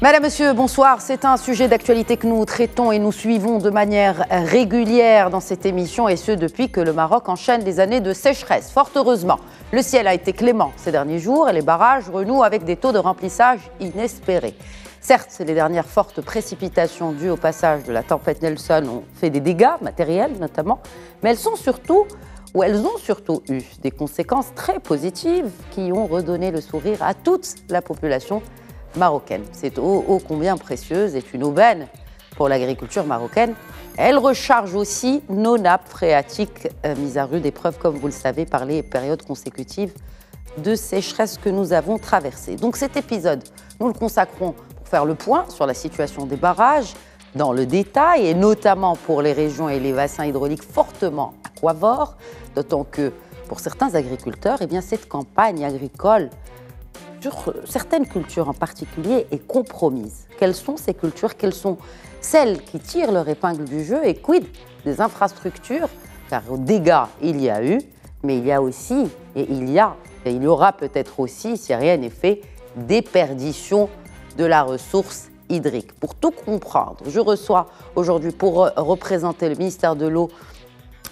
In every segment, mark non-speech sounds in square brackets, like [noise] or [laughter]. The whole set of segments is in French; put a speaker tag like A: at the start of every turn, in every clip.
A: Madame, Monsieur, bonsoir. C'est un sujet d'actualité que nous traitons et nous suivons de manière régulière dans cette émission, et ce depuis que le Maroc enchaîne des années de sécheresse. Fort heureusement, le ciel a été clément ces derniers jours et les barrages renouent avec des taux de remplissage inespérés. Certes, les dernières fortes précipitations dues au passage de la tempête Nelson ont fait des dégâts matériels notamment, mais elles sont surtout où elles ont surtout eu des conséquences très positives qui ont redonné le sourire à toute la population marocaine. C'est eau, ô combien précieuse, est une aubaine pour l'agriculture marocaine. Elle recharge aussi nos nappes phréatiques euh, mises à rude épreuve, comme vous le savez, par les périodes consécutives de sécheresse que nous avons traversées. Donc cet épisode, nous le consacrons faire le point sur la situation des barrages dans le détail, et notamment pour les régions et les bassins hydrauliques fortement aquavores, d'autant que pour certains agriculteurs, eh bien, cette campagne agricole sur certaines cultures en particulier est compromise. Quelles sont ces cultures Quelles sont celles qui tirent leur épingle du jeu et quid des infrastructures Car aux dégâts, il y a eu, mais il y a aussi, et il y a, et il y aura peut-être aussi, si rien n'est fait, des perditions de la ressource hydrique. Pour tout comprendre, je reçois aujourd'hui pour représenter le ministère de l'eau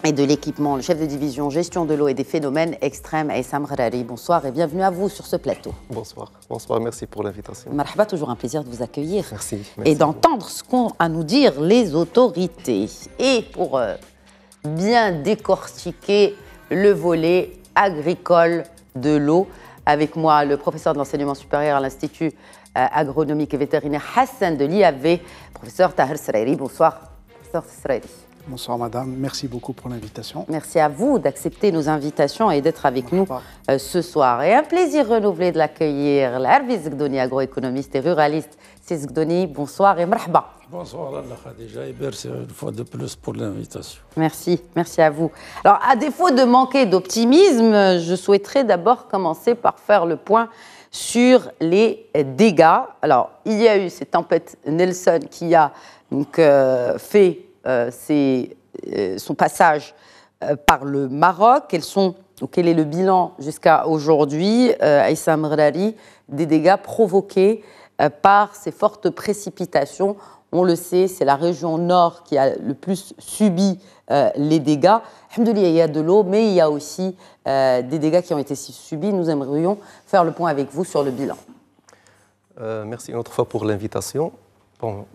A: et de l'équipement, le chef de division gestion de l'eau et des phénomènes extrêmes, Aïssam Rari. Bonsoir et bienvenue à vous sur ce plateau. Bonsoir,
B: bonsoir, merci pour
A: l'invitation. Marhaba, toujours un plaisir de vous accueillir. Merci. et d'entendre ce qu'ont à nous dire les autorités. Et pour euh, bien décortiquer le volet agricole de l'eau, avec moi le professeur de l'enseignement supérieur à l'Institut euh, agronomique et vétérinaire Hassan de l'IAV. Professeur Tahir Sreiri. bonsoir. Professeur Sreiri. Bonsoir madame, merci beaucoup pour l'invitation. Merci à vous d'accepter nos invitations et d'être avec nous euh, ce soir. Et un plaisir renouvelé de l'accueillir, l'Arvis Gdoni, agroéconomiste et ruraliste. C'est Gdoni, bonsoir et marhaba.
C: Bonsoir Allah Khadija et merci une fois de plus pour l'invitation.
A: Merci, merci à vous. Alors à défaut de manquer d'optimisme, je souhaiterais d'abord commencer par faire le point sur les dégâts. Alors, il y a eu cette tempête Nelson qui a donc, euh, fait euh, euh, son passage par le Maroc. Quels sont, quel est le bilan jusqu'à aujourd'hui, Aïssa Mrari, des dégâts provoqués par ces fortes précipitations on le sait, c'est la région nord qui a le plus subi euh, les dégâts. il y a de l'eau, mais il y a aussi euh, des dégâts qui ont été subis. Nous aimerions faire le point avec vous sur le bilan.
B: Euh, merci une autre fois pour l'invitation. Bon,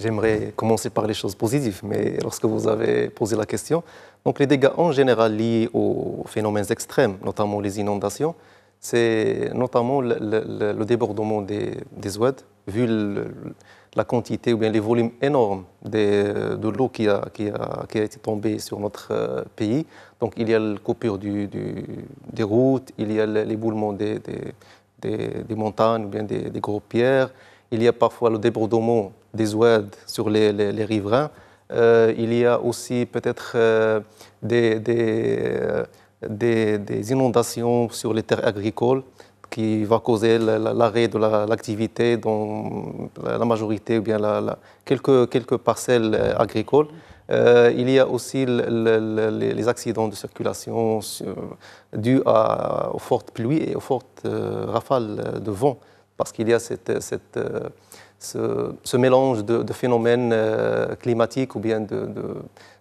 B: j'aimerais commencer par les choses positives, mais lorsque vous avez posé la question, donc les dégâts en général liés aux phénomènes extrêmes, notamment les inondations, c'est notamment le, débordement des, des vu le, la quantité ou bien les volumes énormes de, de l'eau qui a, qui, a, qui a, été tombée sur notre euh, pays. Donc il y a le coupure des routes, il y a l'éboulement des, des, montagnes ou bien des, gros pierres, il y a parfois le débordement des ouades sur les, les, riverains. Euh, il y a aussi peut-être euh, des, des, des, inondations sur les terres agricoles qui va causer l'arrêt de l'activité dans la majorité ou bien quelques, quelques parcelles euh, agricoles. Euh, il y a aussi les accidents de circulation dus aux fortes pluies et aux fortes euh, rafales de vent, parce qu'il y a cette, ce, mélange de, phénomènes climatiques ou bien de,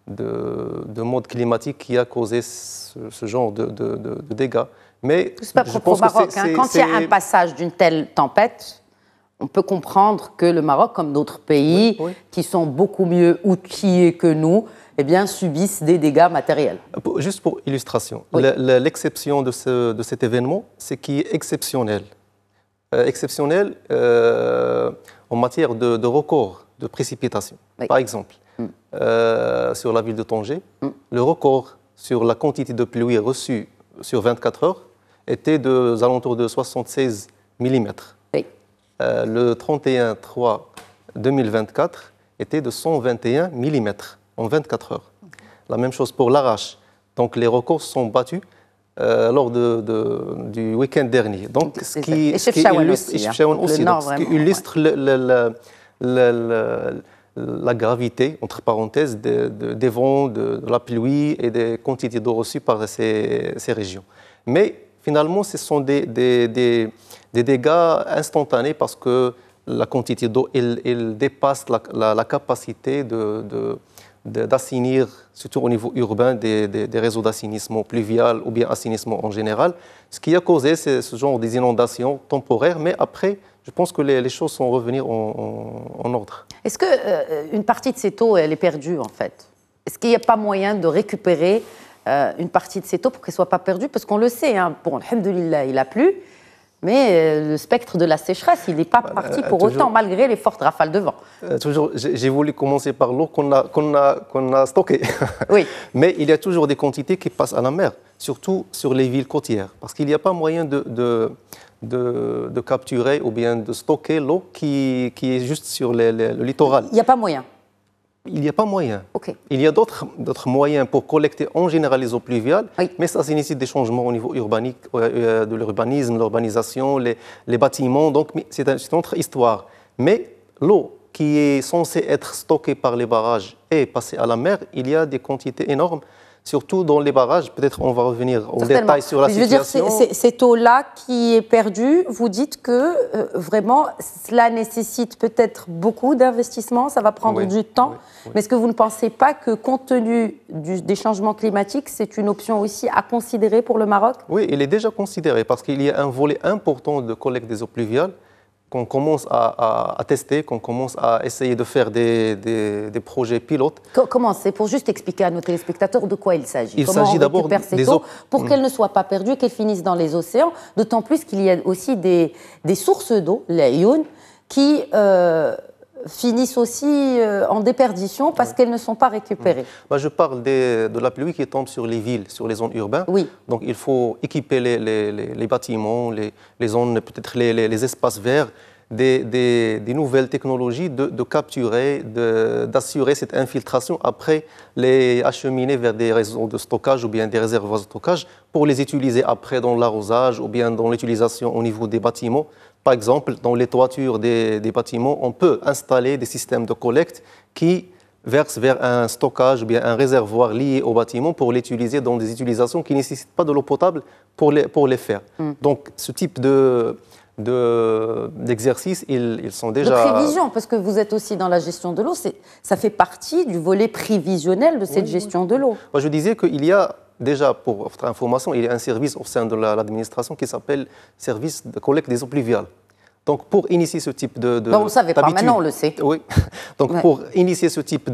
B: de, modes climatiques qui a causé ce
A: genre de dégâts. Mais c'est pas propre au Maroc. Hein. Quand il y a un passage d'une telle tempête, on peut comprendre que le Maroc, comme d'autres pays qui sont beaucoup mieux outillés que nous, eh bien, subissent des dégâts matériels. Juste
B: pour illustration, l'exception de, cet événement, c'est qui est exceptionnel. Euh, exceptionnel euh, en matière de, de, record de précipitation. Par exemple, mm. euh, sur la ville de Tanger, mm. le record sur la quantité de pluie reçue sur 24 heures, était de, aux alentours de 76 mm. Oui. Euh, le 31-3-2024 était de 121 mm en 24 heures. La même chose pour l'arrache. Donc les records sont battus euh, lors de, du week-end dernier. Donc ce qui, illustre, aussi, la gravité, entre parenthèses, de, des vents, de, la pluie et des quantités d'eau reçues par ces, ces régions. Mais finalement, ce sont des, des, des, dégâts instantanés parce que la quantité d'eau, elle, dépasse la, la, capacité d'assainir, de, de, surtout au niveau urbain, des, des, des réseaux d'assainissement pluvial ou bien assainissement en général, ce qui a causé ce, ce genre d'inondations temporaires. Mais après, je pense que les, les choses sont revenues en, en, ordre.
A: Est-ce qu'une euh, une partie de cette eau, elle est perdue en fait Est-ce qu'il n'y a pas moyen de récupérer euh, une partie de cette eau pour qu'elle ne soit pas perdue, parce qu'on le sait, hein, bon, alhamdoulilah, il a plu, mais euh, le spectre de la sécheresse, il n'est pas parti euh, pour autant, malgré les fortes rafales de vent.
B: toujours, j'ai voulu commencer par l'eau qu'on a, a, stockée. [laughs] Oui. mais il y a toujours des quantités qui passent à la mer, surtout sur les villes côtières, parce qu'il n'y a pas moyen de, de, capturer ou bien de stocker l'eau qui, est juste sur le littoral. Il n'y a pas moyen il n'y a pas moyen. Il y a d'autres moyens pour collecter en général les eaux pluviales, mais ça nécessite des changements au niveau urbanique, euh, de l'urbanisme, l'urbanisation, les, bâtiments. Donc, c'est une autre histoire. Mais l'eau qui est censée être stockée par les barrages et passer à la mer, il y a des quantités énormes surtout dans les barrages. Peut-être on va revenir au détail sur la situation.
A: cette eau-là qui est perdue, vous dites que euh, vraiment, cela nécessite peut-être beaucoup d'investissements, ça va prendre du temps. Mais est-ce que vous ne pensez pas que, compte tenu des changements climatiques, c'est une option aussi à considérer pour le Maroc
B: Oui, il est déjà considéré parce qu'il y a un volet important de collecte des eaux pluviales qu'on commence à, tester, qu'on commence à essayer de faire des, des, projets pilotes.
A: Comment C'est pour juste expliquer à nos téléspectateurs de quoi il s'agit. Il s'agit d'abord des eaux pour mm. qu'elles ne soient pas perdues, qu'elles finissent dans les océans, d'autant plus qu'il y a aussi des, des sources d'eau, les ions, qui euh, finissent aussi euh, en déperdition parce qu'elles ne sont pas récupérées.
B: Bah, je parle de la pluie qui tombe sur les villes, sur les zones urbaines. Oui. Donc il faut équiper les, les, les, bâtiments, les, zones, peut-être les, espaces verts. Des, des, nouvelles technologies de, de capturer, d'assurer cette infiltration après les acheminer vers des réseaux de stockage ou bien des réservoirs de stockage pour les utiliser après dans l'arrosage ou bien dans l'utilisation au niveau des bâtiments. Par exemple, dans les toitures des, bâtiments, on peut installer des systèmes de collecte qui versent vers un stockage, bien un réservoir lié au bâtiment pour l'utiliser dans des utilisations qui ne nécessitent pas de l'eau potable pour les, faire. Mm. Donc, ce type de, d'exercices, ils, sont déjà... De prévision,
A: parce que vous êtes aussi dans la gestion de l'eau, ça fait partie du volet prévisionnel de cette gestion de l'eau.
B: Moi, je disais qu'il y a déjà, pour votre information, il y a un service au sein de l'administration qui s'appelle service de collecte des eaux pluviales. Donc, pour initier ce type de. non, on ne savait pas, maintenant on le sait. Oui. [laughs] Donc, pour initier ce type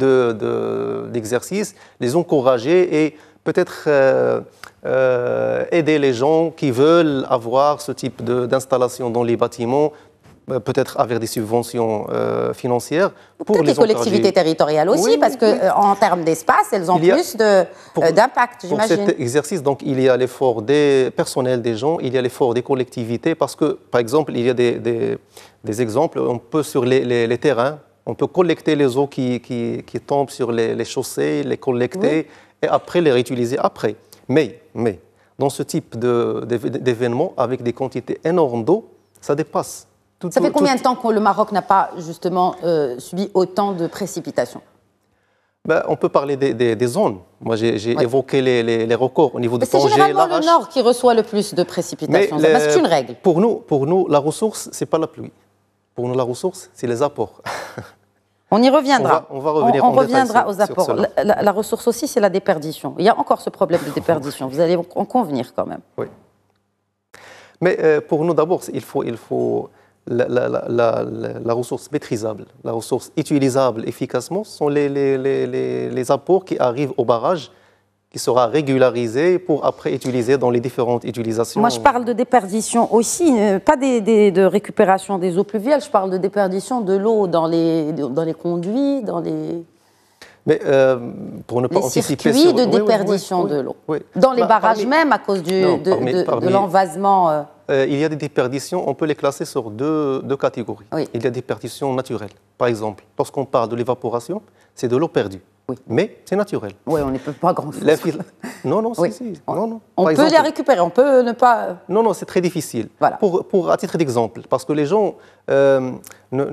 B: d'exercice, de, les encourager et peut-être euh, euh, aider les gens qui veulent avoir ce type d'installation dans les bâtiments euh, peut-être avec des subventions financières. Pour les, collectivités
A: territoriales aussi, parce que en termes d'espace, elles ont plus d'impact, j'imagine. Pour cet
B: exercice, donc, il y a l'effort des personnels des gens, il y a l'effort des collectivités, parce que, par exemple, il y a des, des, exemples, on peut sur les, les, terrains on peut collecter les eaux qui, qui, qui tombent sur les, les chaussées, les collecter et après les réutiliser après. Mais, mais dans ce type d'événement, avec des quantités énormes d'eau, ça dépasse.
A: Tout, ça fait combien de temps que le Maroc n'a pas justement euh, subi autant de précipitations
B: ben, on peut parler des, zones. Moi, j'ai évoqué les, records au niveau de Tanger, C'est généralement
A: le nord qui reçoit le plus de précipitations. c'est euh, une règle.
B: Pour nous, pour nous la ressource, ce n'est pas la pluie. Pour nous, la ressource, c'est les apports. [laughs]
A: On y reviendra. On, reviendra aux apports. La, ressource aussi, c'est la déperdition. Il y a encore ce problème de déperdition. Vous allez en convenir quand même. Oui.
B: Mais euh, pour nous, d'abord, il faut, il faut la, ressource maîtrisable, la ressource utilisable efficacement, ce sont les apports qui arrivent au barrage qui sera régularisé pour après utiliser dans les différentes utilisations. Moi, je
A: parle de déperdition aussi, euh, pas de récupération des eaux pluviales, je parle de déperdition de l'eau dans les, dans les conduits, dans les...
B: Mais euh, pour ne pas anticiper circuits de déperdition de
A: l'eau. Dans les barrages même, à cause du, de, l'envasement...
B: Euh. il y a des déperditions, on peut les classer sur deux, deux catégories. Il y a des déperditions naturelles. Par exemple, lorsqu'on parle de l'évaporation, c'est de l'eau perdue. Mais c'est naturel.
A: Oui, on ne peut pas grand-chose. Non, non, si, si. On, peut les récupérer, on peut ne pas...
B: Non, non, c'est très difficile. Voilà. Pour, à titre d'exemple, parce que les gens euh, ne,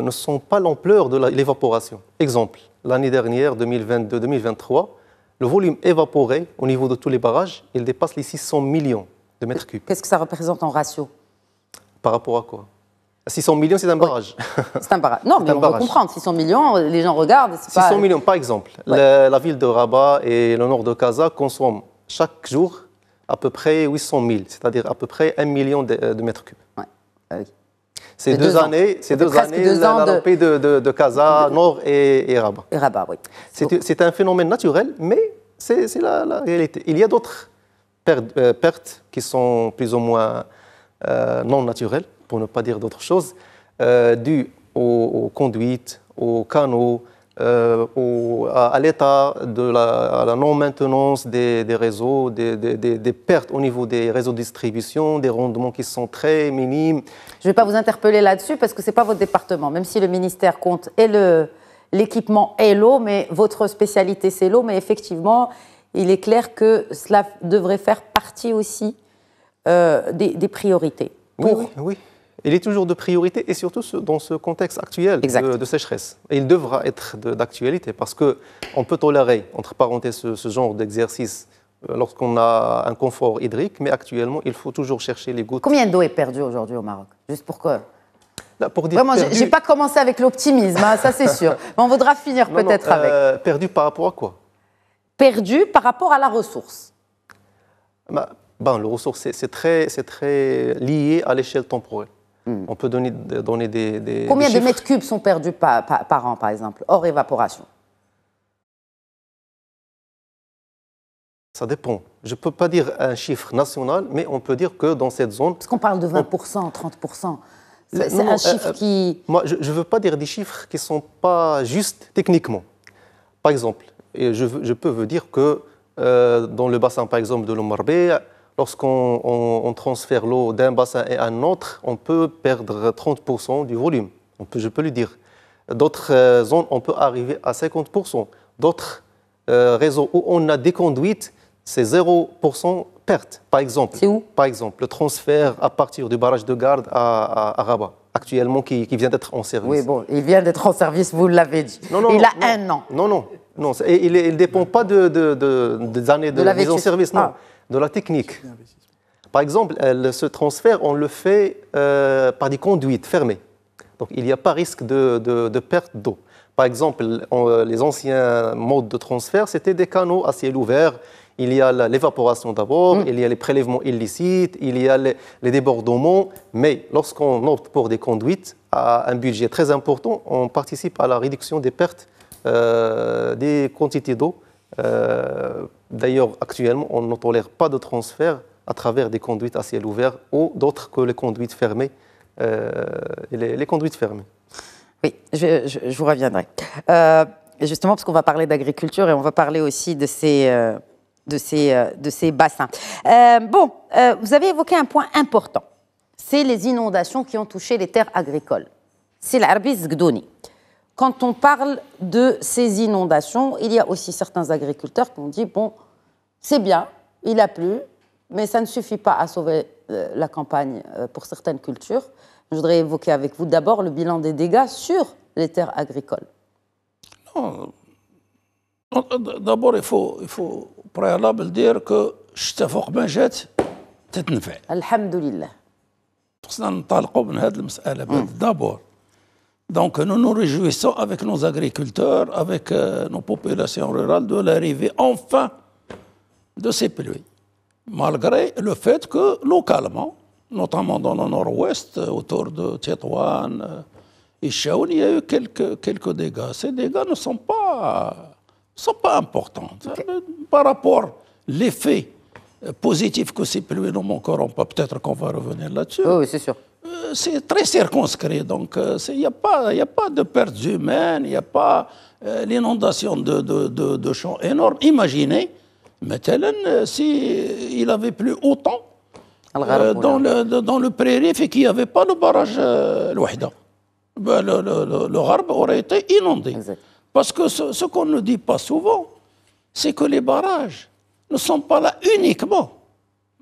B: ne, sont pas l'ampleur de l'évaporation. exemple, l'année dernière, 2022-2023, le volume évaporé au niveau de tous les barrages, il dépasse les 600 millions de mètres cubes. Qu'est-ce que ça représente en ratio Par rapport à quoi 600 millions, c'est un barrage. [laughs] C'est un barrage. Non, mais on peut comprendre.
A: 600 millions, les gens regardent. 600 millions,
B: par exemple. La, ville de Rabat et le nord de Gaza consomment chaque jour à peu près 800 000, c'est-à-dire à peu près 1 million euh, de, mètres cubes. Ouais. Ah ces deux, années, ces deux années, la, de... de, Nord et, Rabat. Rabat, oui. C'est un phénomène naturel, mais c'est la, réalité. Il y a d'autres euh, pertes, qui sont plus ou moins euh, non naturelles pour ne pas dire d'autres choses, euh, aux, conduites, aux canaux, euh, à, l'état de la, non-maintenance des, des, réseaux, des, des,
A: pertes au niveau des réseaux de distribution, des rendements qui sont très minimes. Je ne vais pas vous interpeller là-dessus parce que ce n'est pas votre département, même si le ministère compte et l'équipement et l'eau, mais votre spécialité c'est l'eau, mais effectivement, il est clair que cela devrait faire partie aussi euh, des, priorités. Oui,
B: oui il est toujours de priorité et surtout dans ce contexte actuel euh, de, sécheresse. Et il devra être d'actualité parce qu'on peut tolérer, entre parenthèses, ce, genre d'exercice euh, lorsqu'on a un confort hydrique, mais actuellement, il faut toujours chercher les gouttes.
A: Combien d'eau est perdue aujourd'hui au Maroc Juste pour que
B: pour dire Vraiment, je j'ai pas
A: commencé avec l'optimisme, hein, ça c'est sûr. [laughs] Mais on voudra finir peut-être avec.
B: Euh, perdu par rapport à quoi
A: Perdu par rapport à la ressource.
B: Bah, ben, le ressource, c'est très, très lié à l'échelle temporelle. Mm. On peut donner, des, Combien de
A: mètres cubes sont perdus par, an, par exemple, hors évaporation
B: Ça dépend. Je ne peux pas dire un chiffre national, mais on peut dire que dans cette zone... Parce qu'on
A: parle de 20%, 30%. C'est un euh, chiffre qui... Euh, moi,
B: je ne veux pas dire des chiffres qui ne sont pas justes techniquement. Par exemple, je, je peux vous dire que euh, dans le bassin, par exemple, de l'Omarbé, lorsqu'on transfère l'eau d'un bassin à un autre, on peut perdre 30% du volume, je peux le dire. D'autres euh, zones, on peut arriver à 50%. D'autres euh, réseaux où on a des conduites, c'est 0% perte, par exemple. Par exemple, le transfert à partir du barrage de garde à, Rabat actuellement qui, vient d'être en service. Oui, bon,
A: il vient d'être en service, vous l'avez dit. Non, non, il a un an.
B: Non, non, non, il ne dépend pas des années de, mise en service, non. Ah de la technique. Par exemple, ce transfert, on le fait euh, par des conduites fermées. Donc il n'y a pas risque de, de, de perte d'eau. Par exemple, euh, les anciens modes de transfert, c'était des canaux à ciel ouvert. Il y a l'évaporation d'abord, mm. il y a les prélèvements illicites, il y a les, débordements. Mais lorsqu'on opte pour des conduites à un budget très important, on participe à la réduction des pertes euh, des quantités d'eau euh, d'ailleurs, actuellement, on ne tolère pas de transfert à travers des conduites à ciel ouvert ou d'autres que les conduites fermées. Euh,
A: les, conduites fermées. Oui, je, vous reviendrai. Euh, justement, parce qu'on va parler d'agriculture et on va parler aussi de ces bassins. bon, vous avez évoqué un point important. C'est les inondations qui ont touché les terres agricoles. C'est l'Arbis Gdoni. Quand on parle de ces inondations, il y a aussi certains agriculteurs qui ont dit, bon, c'est bien, il a plu, mais ça ne suffit pas à sauver euh, la campagne euh, pour certaines cultures. Je voudrais évoquer avec vous d'abord le bilan des dégâts sur les terres agricoles.
C: Non. Euh, d'abord, il faut, il faut préalable dire que الشتاء ما de cette question hmm. d'abord. Donc nous nous réjouissons avec nos agriculteurs, avec euh, nos populations rurales de l'arrivée enfin de ces pluies. Malgré le fait que localement, notamment dans le nord-ouest, autour de Tétouan et euh, Chaoun, il y a eu quelques, quelques dégâts. Ces dégâts ne sont pas, sont pas importants. Hein, par rapport à l'effet positif que ces pluies nous manqueront, pas, peut-être qu'on va revenir là-dessus. oui, c'est sûr. Euh, c'est très circonscrit. Donc, il euh, n'y a, pas, de pertes humaines, il n'y a pas euh, l'inondation de, champs énormes. Imaginez, Methelen, s'il si avait plus autant dans, le, dans prairie et qu'il n'y avait pas ben, le barrage l'Ouahda, le, harbe aurait été inondé. Parce que ce qu'on ne dit pas souvent, c'est que les barrages ne sont pas là uniquement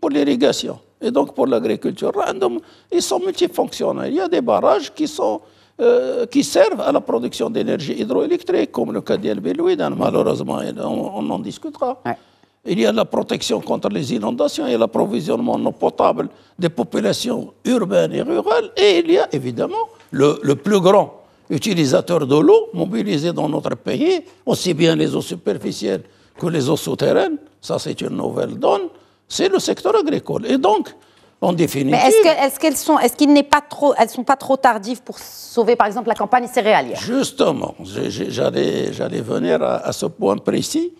C: pour l'irrigation. Et donc pour l'agriculture random, ils sont multifonctionnels. Il y a des barrages qui, sont, euh, qui servent à la production d'énergie hydroélectrique, comme le cas del malheureusement, on, en discutera. Il y a la protection contre les inondations et l'approvisionnement en eau potable des populations urbaines et rurales. Et il y a évidemment le, le plus grand utilisateur de l'eau mobilisé dans notre pays, aussi bien les eaux superficielles que les eaux souterraines. Ça, c'est une nouvelle donne c'est le secteur agricole. Et donc, en définitive. Mais
A: est-ce qu'elles est sont, est-ce qu'il n'est pas trop, elles sont pas trop tardives pour sauver, par exemple, la campagne céréalière
C: Justement, j'allais, j'allais venir à, ce point précis.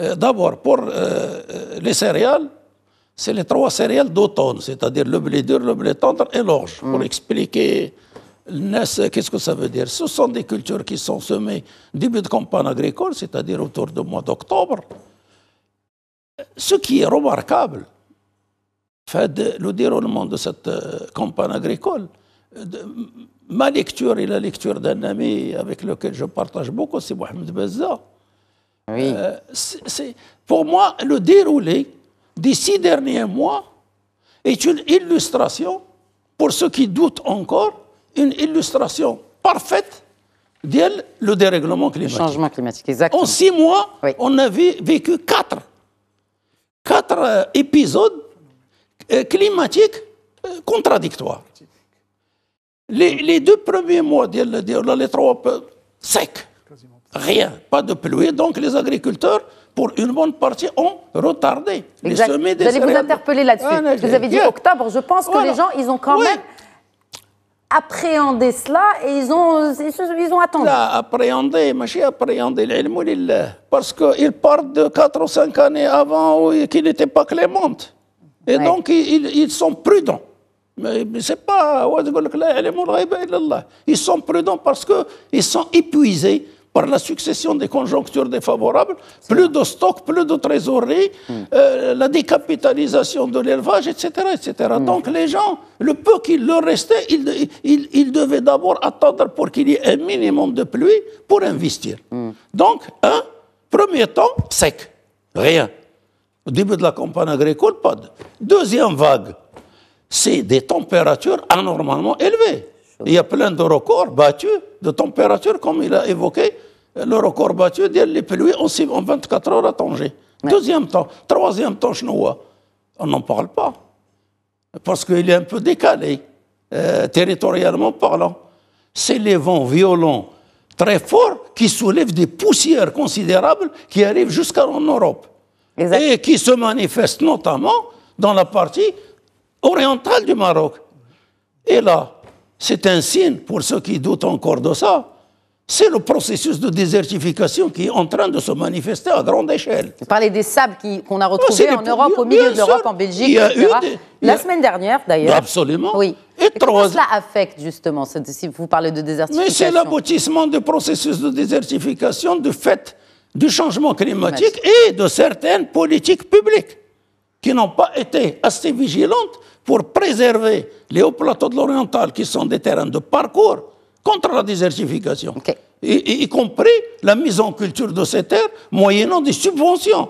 C: Euh, d'abord, pour euh, euh, les céréales, c'est les trois céréales d'automne, c'est-à-dire le blé dur, le blé tendre et l'orge. Mm. Pour expliquer qu'est-ce que ça veut dire Ce sont des cultures qui sont semées début de campagne agricole, c'est-à-dire autour du mois d'octobre. Ce qui est remarquable, fait le déroulement de cette euh, campagne agricole, euh, ma lecture et la lecture d'un ami avec lequel je partage beaucoup, c'est Mohamed Bezza. Euh, pour moi, le déroulé des six derniers mois est une illustration, pour ceux qui doutent encore, une illustration parfaite le dérèglement climatique. Le changement climatique, En six mois, on a vécu quatre quatre euh, épisodes euh, climatiques euh, contradictoires. Les, deux premiers mois, les trois secs, rien, pas de pluie, donc les agriculteurs pour une bonne partie, ont retardé les semis des Vous allez vous
A: interpeller là-dessus. Ah, vous avez dit octobre. Je pense que les gens, ils ont quand même appréhender cela et ils ont, ils ont attendu. Là,
C: appréhendé, mais j'ai appréhendé l'ilm Parce qu'il part de 4 ou 5 années avant qu'il n'étaient pas clémentes, Et donc, ils, sont prudents. Mais c'est pas. Ils sont prudents parce qu'ils sont épuisés par la succession des conjonctures défavorables, plus de stocks, plus de trésorerie, hmm. euh, la décapitalisation de l'élevage, etc. etc. Hmm. Donc les gens, le peu qu'il leur restait, ils, devaient d'abord attendre pour qu'il y ait un minimum de pluie pour investir. Hmm. Donc, un premier temps, sec, rien. Au début de la campagne agricole, pas de. Deuxième vague, c'est des températures anormalement élevées. Il y a plein de records battus de températures, comme il a évoqué le record battu les aussi en 24 heures à Tanger. Deuxième temps. Troisième temps, Chenoua. On n'en parle pas. Parce qu'il est un peu décalé, euh, territorialement parlant. C'est les vents violents, très forts, qui soulèvent des poussières considérables qui arrivent jusqu'en Europe. Et qui se manifestent notamment dans la partie orientale du Maroc. Et là, c'est un signe, pour ceux qui doutent encore de ça, c'est le processus de désertification qui est en train de se manifester à grande échelle.
A: Vous parlez des sables qu'on a retrouvés en Europe, au milieu de l'Europe, en Belgique, etc. La semaine dernière, d'ailleurs. Absolument. Oui. Et, Et cela affecte, justement, si vous parlez de désertification Mais c'est
C: l'aboutissement du processus de désertification du fait du changement climatique et de certaines politiques publiques qui n'ont pas été assez vigilantes pour préserver les hauts plateaux de l'Oriental, qui sont des terrains de parcours contre la désertification, y, compris la mise en culture de ces terres moyennant des subventions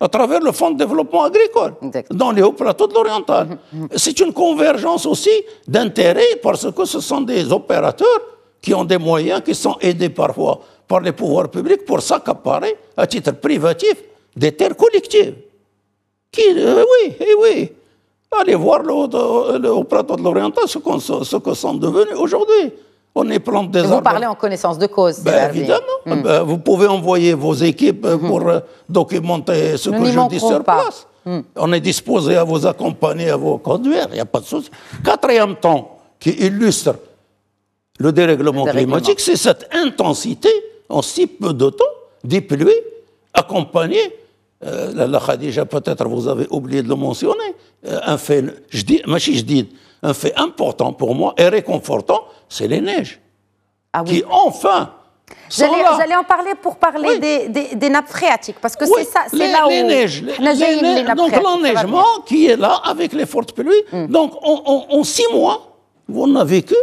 C: à travers le Fonds de développement agricole dans les hauts plateaux de l'Oriental. Mhm. Mhm. C'est une convergence aussi d'intérêts parce que ce sont des opérateurs qui ont des moyens, qui sont aidés parfois par les pouvoirs publics pour s'accaparer à titre privatif des terres collectives. Qui, euh, oui, eh oui. Allez voir au plateau de l'Oriental ce, ce, que sont devenus aujourd'hui. On est plante des Vous parlez
A: en connaissance de cause. Bien évidemment.
C: Hmm. Ben, vous pouvez envoyer vos équipes hmm. pour euh, documenter ce que je dis sur place. Hmm. On est disposé à vous accompagner, à vous conduire. Il n'y a pas de souci. Quatrième temps qui illustre le dérèglement, climatique, c'est cette intensité en si peu de temps, des pluies accompagnées euh, la Khadija, peut-être vous avez oublié de le mentionner, euh, un fait, je dis, je dis, un fait important pour moi et réconfortant, c'est les neiges. Ah Qui enfin
A: J'allais en parler pour parler des, des, nappes phréatiques, parce que c'est ça, c'est là les où... les, les neiges, donc l'enneigement
C: qui est là avec les fortes pluies. Mm. Donc en, en, six mois, vous n'avez que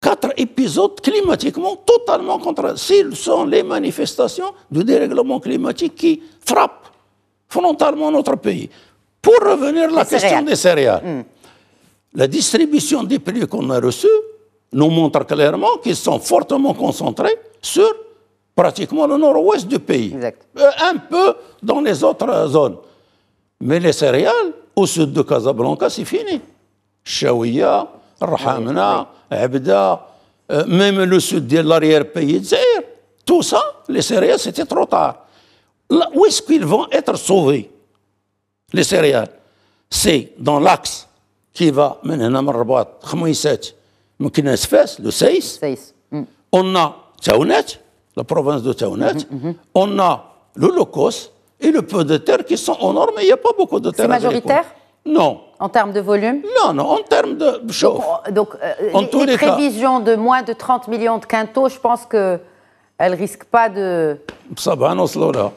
C: quatre épisodes climatiquement totalement contraires. Ce sont les manifestations du dérèglement climatique qui frappent frontalement notre pays. Pour revenir à la question des céréales, mm. la distribution des prix qu'on a reçus nous montre clairement qu'ils sont fortement concentrés sur pratiquement le nord-ouest du pays, euh, un peu dans les autres zones. Mais les céréales, au sud de Casablanca, c'est fini. Chaouia, Rahamna, Abda, même le sud de l'arrière-pays de Tout ça, les céréales, c'était trop tard. Là, où est-ce qu'ils vont être sauvés, les céréales C'est dans l'axe qui va maintenant Rabat, Khmoïset, le Seis. Mm. On a Taounat, la province de Taounat. Mm, mm, On a le Locos et le peu de terre qui sont en or, mais il n'y a pas beaucoup de terre. C'est majoritaire non.
A: En termes de volume Non, non, en termes
C: de chauffe.
A: Donc, euh, euh, les, prévisions de moins de 30 millions de quintaux, je pense que ne risquent pas
C: de... Ça va, non, cela.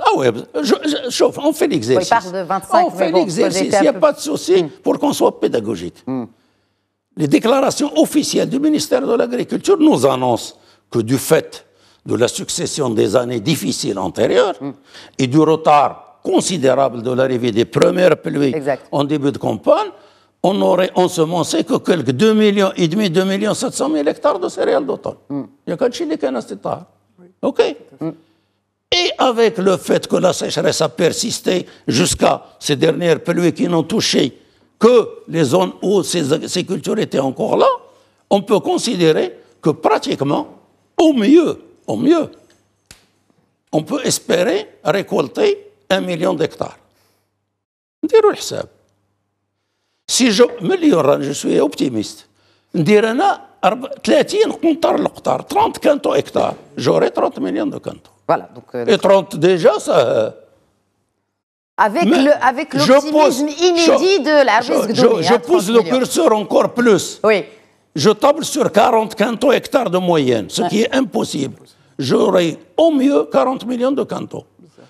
C: Ah oui, chauffe, on fait l'exercice.
A: de 25, on fait l'exercice, il n'y a
C: pas de souci pour qu'on soit pédagogique. Hmm. Les déclarations officielles du ministère de l'Agriculture nous annoncent que du fait de la succession des années difficiles antérieures hmm. et du retard considérable de l'arrivée des premières pluies en début de campagne, on aurait ensemencé que quelques 2 millions et demi, 2 millions 700 000 hectares de céréales d'automne. OK Et avec le fait que la sécheresse a persisté jusqu'à ces dernières pluies qui n'ont touché que les zones où ces, ces cultures étaient encore là, on peut considérer que pratiquement, au mieux, au mieux, on peut espérer récolter 1 million d'hectares. نديروا الحساب سي جو مليون راني جو 30 quintaux hectares. 30 30 millions de quintaux. Voilà, euh, Et 30 déjà, ça. Euh,
A: avec le l'optimisme inédit de la risque Je, je, je pousse le
C: curseur encore plus. Oui. Je table sur 40 quintaux hectares de moyenne, ce qui est impossible. J'aurai au mieux 40 millions de quintaux.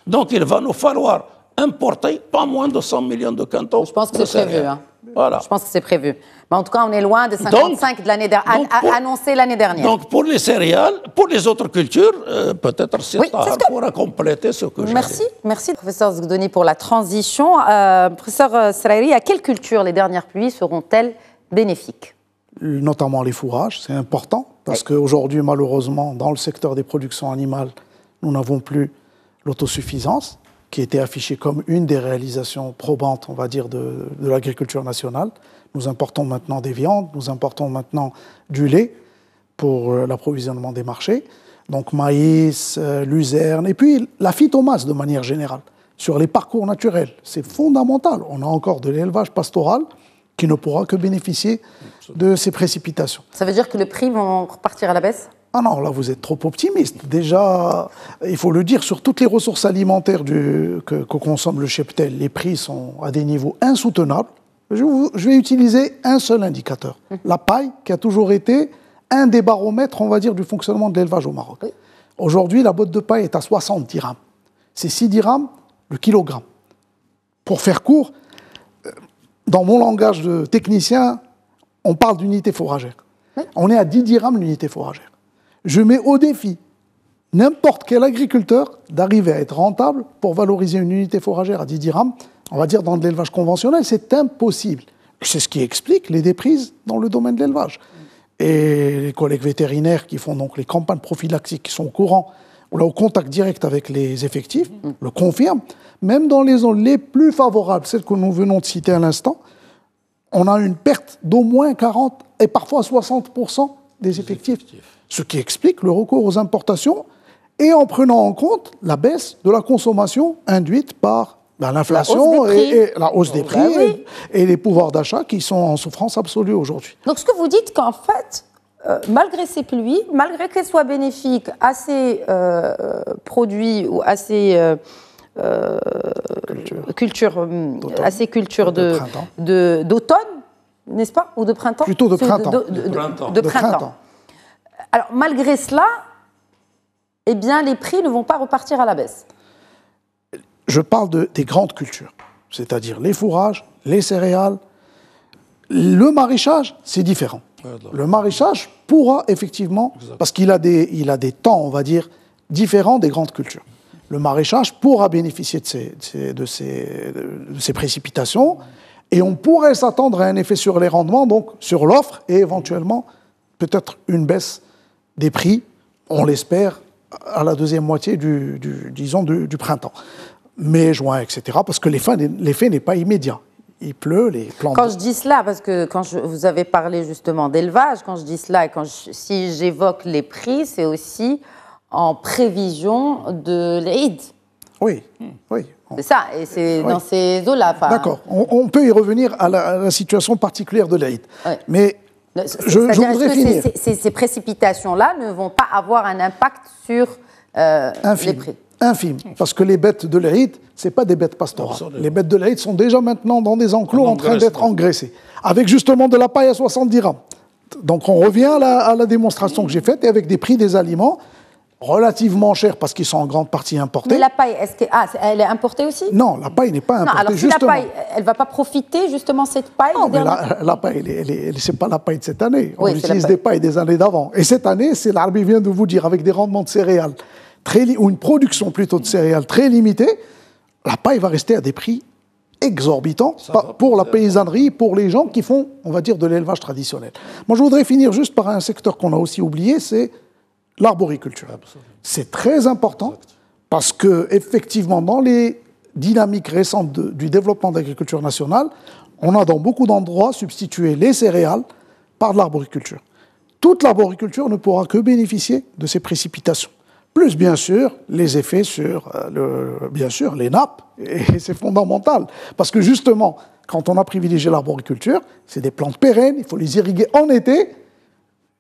C: Donc il va nous falloir importer pas moins de 100 millions de cantons. Je pense que c'est prévu. Hein. Voilà.
A: Je pense que c'est prévu. Mais en tout cas, on est loin des 55 de l'année annoncés l'année dernière. Donc pour
C: les céréales, pour les autres cultures, euh, peut-être c'est à pour compléter ce que je Merci,
A: merci professeur Zgdoni pour la transition. Euh, professeur euh, Srairi, à quelles cultures les dernières pluies seront-elles
D: bénéfiques Notamment les fourrages, c'est important, parce qu'aujourd'hui, malheureusement, dans le secteur des productions animales, nous n'avons plus l'autosuffisance, qui était affichée comme une des réalisations probantes, on va dire, de, de l'agriculture nationale. Nous importons maintenant des viandes, nous importons maintenant du lait pour euh, l'approvisionnement des marchés, donc maïs, euh, luzerne, et puis la phytomasse de manière générale, sur les parcours naturels. C'est fondamental. On a encore de l'élevage pastoral qui ne pourra que bénéficier de ces précipitations. Ça veut dire que les prix vont repartir à la baisse ah non, là, vous êtes trop optimiste. Déjà, il faut le dire, sur toutes les ressources alimentaires que, consomme le cheptel, les prix sont à des niveaux insoutenables. Je, vais utiliser un seul indicateur, hum. la paille, qui a toujours été un des baromètres, on va dire, du fonctionnement de l'élevage au Maroc. Aujourd'hui, la botte de paille est à 60 dirhams. C'est 6 dirhams le kilogramme. Pour faire court, euh, dans mon langage de technicien, on parle d'unité foragère. On est à 10 dirhams l'unité foragère. Je mets au défi n'importe quel agriculteur d'arriver à être rentable pour valoriser une unité foragère à 10 dirhams. On va dire dans de l'élevage conventionnel, c'est impossible. C'est ce qui explique les déprises dans le domaine de l'élevage. Et les collègues vétérinaires qui font donc les campagnes prophylaxiques qui sont au courant ou là au contact direct avec les effectifs le confirment. Même dans les zones les plus favorables, celles que nous venons de citer à l'instant, on a une perte d'au moins 40 et parfois 60 des effectifs ce qui explique le recours aux importations et en prenant en compte la baisse de la consommation induite par ben, l'inflation et, la hausse des bah prix et, les pouvoirs d'achat qui sont en souffrance absolue aujourd'hui.
A: Donc ce que vous dites qu'en fait, euh, malgré ces pluies, malgré qu'elles soient bénéfiques à ces euh, produits ou à ces euh, cultures, culture, hum, d'automne, de, d'automne, n'est-ce pas Ou de printemps Plutôt de printemps. De, printemps. Alors malgré cela, eh bien, les prix ne vont pas repartir à la baisse.
D: Je parle de, des grandes cultures, c'est-à-dire les fourrages, les céréales. Le maraîchage, c'est différent. Le maraîchage pourra effectivement, parce qu'il a, des, a des temps, on va dire, différents des grandes cultures. Le maraîchage pourra bénéficier de ces précipitations et on pourrait s'attendre à un effet sur les rendements, donc sur l'offre et éventuellement peut-être une baisse des prix, on l'espère, à la deuxième moitié du, disons, du, printemps. Mai, juin, etc. Parce que l'effet n'est pas immédiat. Il pleut, les plantes. Quand je dis
A: cela, parce que quand vous avez parlé justement d'élevage, quand je dis cela et quand si j'évoque les prix, c'est aussi en prévision de l'Aïd. Oui, hmm. oui. C'est ça, et c'est dans ces eaux-là. D'accord,
D: on, peut y revenir à la, situation particulière de l'Aïd. Mais
A: ces, précipitations-là ne vont pas avoir un impact
D: sur euh, les prix. Infime, parce que les bêtes de l'Aïd, ce pas des bêtes pastorales. Les bêtes de l'Aïd sont déjà maintenant dans des enclos en, train d'être engraissées, avec justement de la paille à 70 grammes. Donc on revient à la, à la démonstration que j'ai faite et avec des prix des aliments relativement cher parce qu'ils sont en grande partie importés. Mais la
A: paille, est-ce ah, elle est importée aussi Non,
D: la paille n'est pas importée. alors la paille,
A: elle ne va pas profiter justement cette paille Non, mais la,
D: paille, ce n'est pas la paille de cette année. On utilise des pailles des années d'avant. Et cette année, c'est qui vient de vous dire, avec des rendements de céréales, très, ou une production plutôt de céréales très limitée, la paille va rester à des prix exorbitants, pour la paysannerie, pour les gens qui font, on va dire, de l'élevage traditionnel. Moi, je voudrais finir juste par un secteur qu'on a aussi oublié, c'est l'arboriculture. C'est très important parce que effectivement, dans les dynamiques récentes du développement de l'agriculture nationale, on a dans beaucoup d'endroits substitué les céréales par de l'arboriculture. Toute l'arboriculture ne pourra que bénéficier de ces précipitations. Plus bien sûr les effets sur euh, le, bien sûr les nappes et [laughs] c'est fondamental parce que justement quand on a privilégié l'arboriculture, c'est des plantes pérennes, il faut les irriguer en été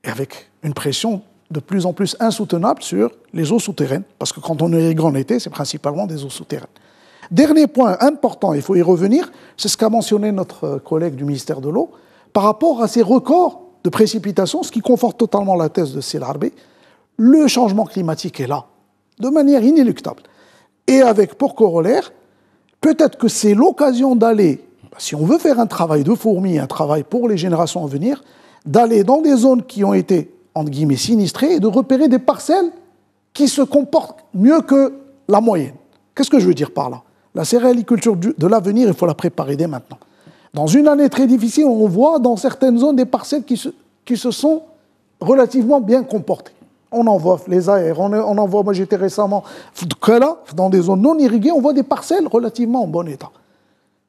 D: et avec une pression de plus en plus insoutenable sur les eaux souterraines, parce que quand on irrigue en été, c'est principalement des eaux souterraines. Dernier point important, il faut y revenir, c'est ce qu'a mentionné notre collègue du ministère de l'eau, par rapport à ces records de précipitations, ce qui conforte totalement la thèse de Célarbé, le changement climatique est là, de manière inéluctable. Et avec pour corollaire, peut-être que c'est l'occasion d'aller, bah, si on veut faire un travail de fourmi, un travail pour les générations à venir, d'aller dans des zones qui ont été entre guillemets, sinistrés et de repérer des parcelles qui se comportent mieux que la moyenne. Qu'est-ce que je veux dire par là La céréaliculture de l'avenir, il faut la préparer dès maintenant. Dans une année très difficile, on voit dans certaines zones des parcelles qui se, qui se sont relativement bien comportées. On en voit les aères, on, en voit, moi j'étais récemment, dans des zones non irriguées, on voit des parcelles relativement en bon état.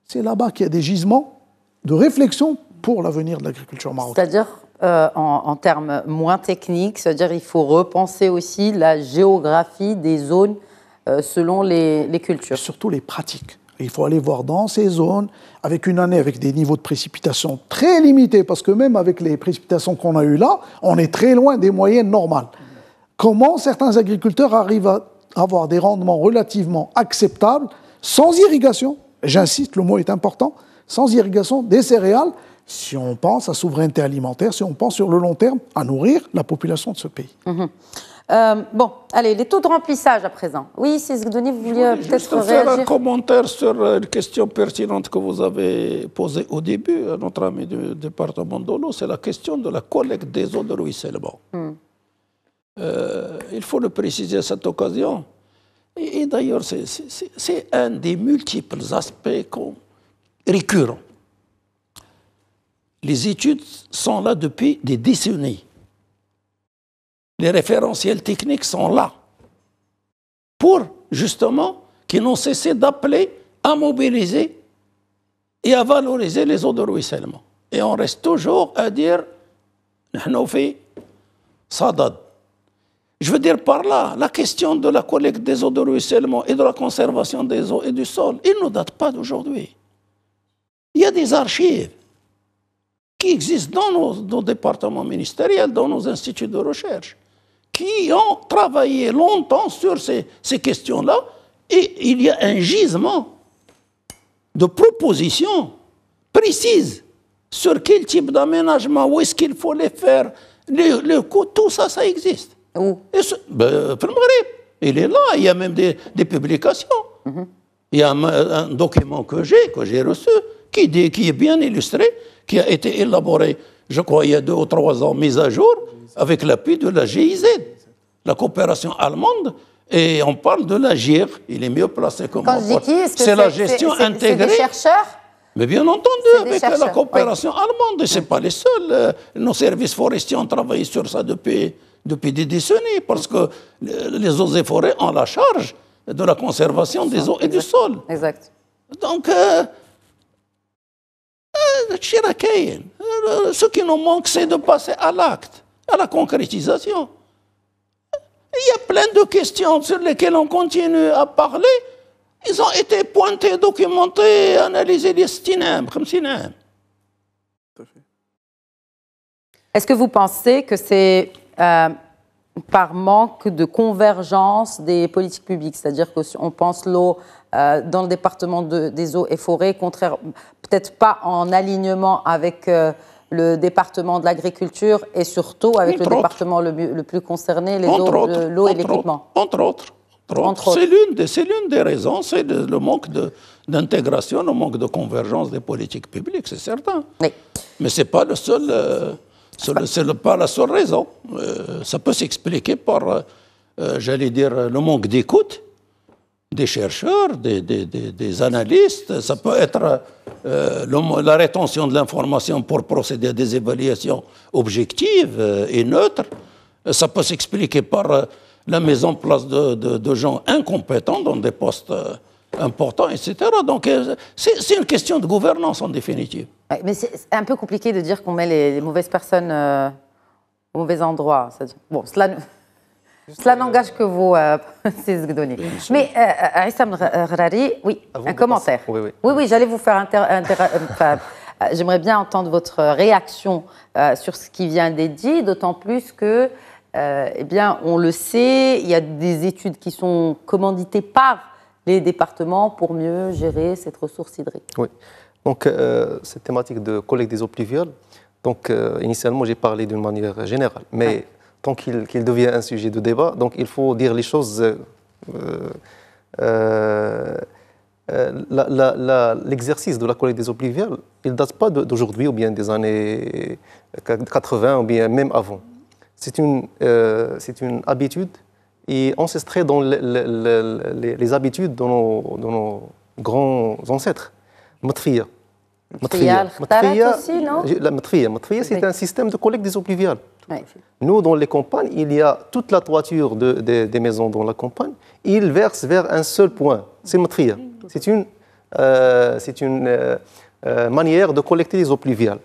D: C'est là-bas qu'il y a des gisements de réflexion pour l'avenir de l'agriculture marocaine.
A: C'est-à-dire euh, en, termes moins techniques, c'est-à-dire il faut repenser
D: aussi la géographie des zones euh, selon les, cultures. surtout les pratiques. Il faut aller voir dans ces zones, avec une année avec des niveaux de précipitations très limités, parce que même avec les précipitations qu'on a eues là, on est très loin des moyennes normales. Comment certains agriculteurs arrivent à avoir des rendements relativement acceptables sans irrigation J'insiste, le mot est important, sans irrigation des céréales si on pense à souveraineté alimentaire, si on pense sur le long terme à nourrir la population de ce pays. Mhm.
A: Euh, bon, allez, les taux de remplissage à présent. Oui, c'est ce que vous vouliez peut-être réagir. faire un
C: commentaire sur euh, une question pertinente que vous avez posée au début euh, notre ami du département de c'est la question de la collecte des eaux de ruissellement. Hmm. il faut le préciser à cette occasion. Et, d'ailleurs, c'est un des multiples aspects récurrents les études sont là depuis des décennies. Les référentiels techniques sont là pour justement qu'ils n'ont cessé d'appeler à mobiliser et à valoriser les eaux de ruissellement. Et on reste toujours à dire, je veux dire par là, la question de la collecte des eaux de ruissellement et de la conservation des eaux et du sol, il ne date pas d'aujourd'hui. Il y a des archives qui existent dans nos, départements ministériels, dans nos instituts de recherche, qui ont travaillé longtemps sur ces, questions-là, et il y a un gisement de propositions précises sur quel type d'aménagement, où est-ce qu'il faut les faire, le, coût, tout ça, ça existe. Où et ben, il est là, il y a même des, publications. Mhm. Il y a un, document que j'ai, que j'ai reçu, qui est bien illustré, qui a été élaboré, je crois, il y a deux ou trois ans, mise à jour, avec l'appui de la GIZ, la coopération allemande. Et on parle de la il est mieux placé que Quand C'est la gestion intégrée. Des chercheurs mais bien entendu, avec la coopération allemande, et ce n'est pas les seuls. Euh, nos services forestiers ont travaillé sur ça depuis, depuis des décennies, parce que euh, les eaux et forêts ont la charge de la conservation des eaux et du sol. Exact. Donc, euh, ce qui nous manque, c'est de passer à l'acte, à la concrétisation. Il y a plein de questions sur lesquelles on continue à parler. Ils ont été pointés, documentés, analysés, les comme stinèmes.
A: Est-ce que vous pensez que c'est euh, par manque de convergence des politiques publiques. C'est-à-dire que on pense l'eau euh, dans le département des eaux et forêts, contraire, peut-être pas en alignement avec euh, le département de l'agriculture et surtout avec le département le, plus concerné, les eaux, l'eau et l'équipement.
C: Entre autres. Entre autres. C'est l'une des, des, raisons, c'est le, manque d'intégration, le manque de convergence des politiques publiques, c'est certain. Mais ce n'est pas le seul... Euh, ce n'est pas la seule raison. Euh, ça peut s'expliquer par, euh, euh, j'allais dire, le manque d'écoute des chercheurs, des, analystes. Ça peut être la rétention de l'information pour procéder à des évaluations objectives et neutres. Ça peut s'expliquer par la mise en place de, de, gens incompétents dans des postes importants, etc. Donc c'est une question de gouvernance en définitive mais c'est un peu compliqué de dire qu'on met
A: les, mauvaises personnes euh, au mauvais endroit. Bon, cela, cela euh, n'engage que vos euh, [laughs] données. Mais euh, Aïssam Rari, oui, un commentaire. Oui, oui, j'allais vous faire inter, J'aimerais bien entendre votre réaction sur ce qui vient d'être dit, d'autant plus que, eh bien, on le sait, il y a des études qui sont commanditées par les départements pour mieux gérer cette ressource hydrique.
B: Oui. Donc, euh, cette thématique de collecte des eaux pluviales, donc, euh, initialement, j'ai parlé d'une manière générale, mais tant qu'il devient un sujet de débat, donc il faut dire les choses. Euh, l'exercice de la collecte des eaux pluviales, il ne date pas d'aujourd'hui ou bien des années 80 ou bien même avant. C'est une, une habitude et ancestrée dans les, les, les habitudes de nos, de nos, grands ancêtres. مطفيه مطفيه la c'est un système de collecte des eaux pluviales nous dans les campagnes il y a toute la toiture des maisons dans la campagne ils versent vers un seul point c'est matrière. c'est une euh, c'est une euh, euh, manière de collecter les eaux pluviales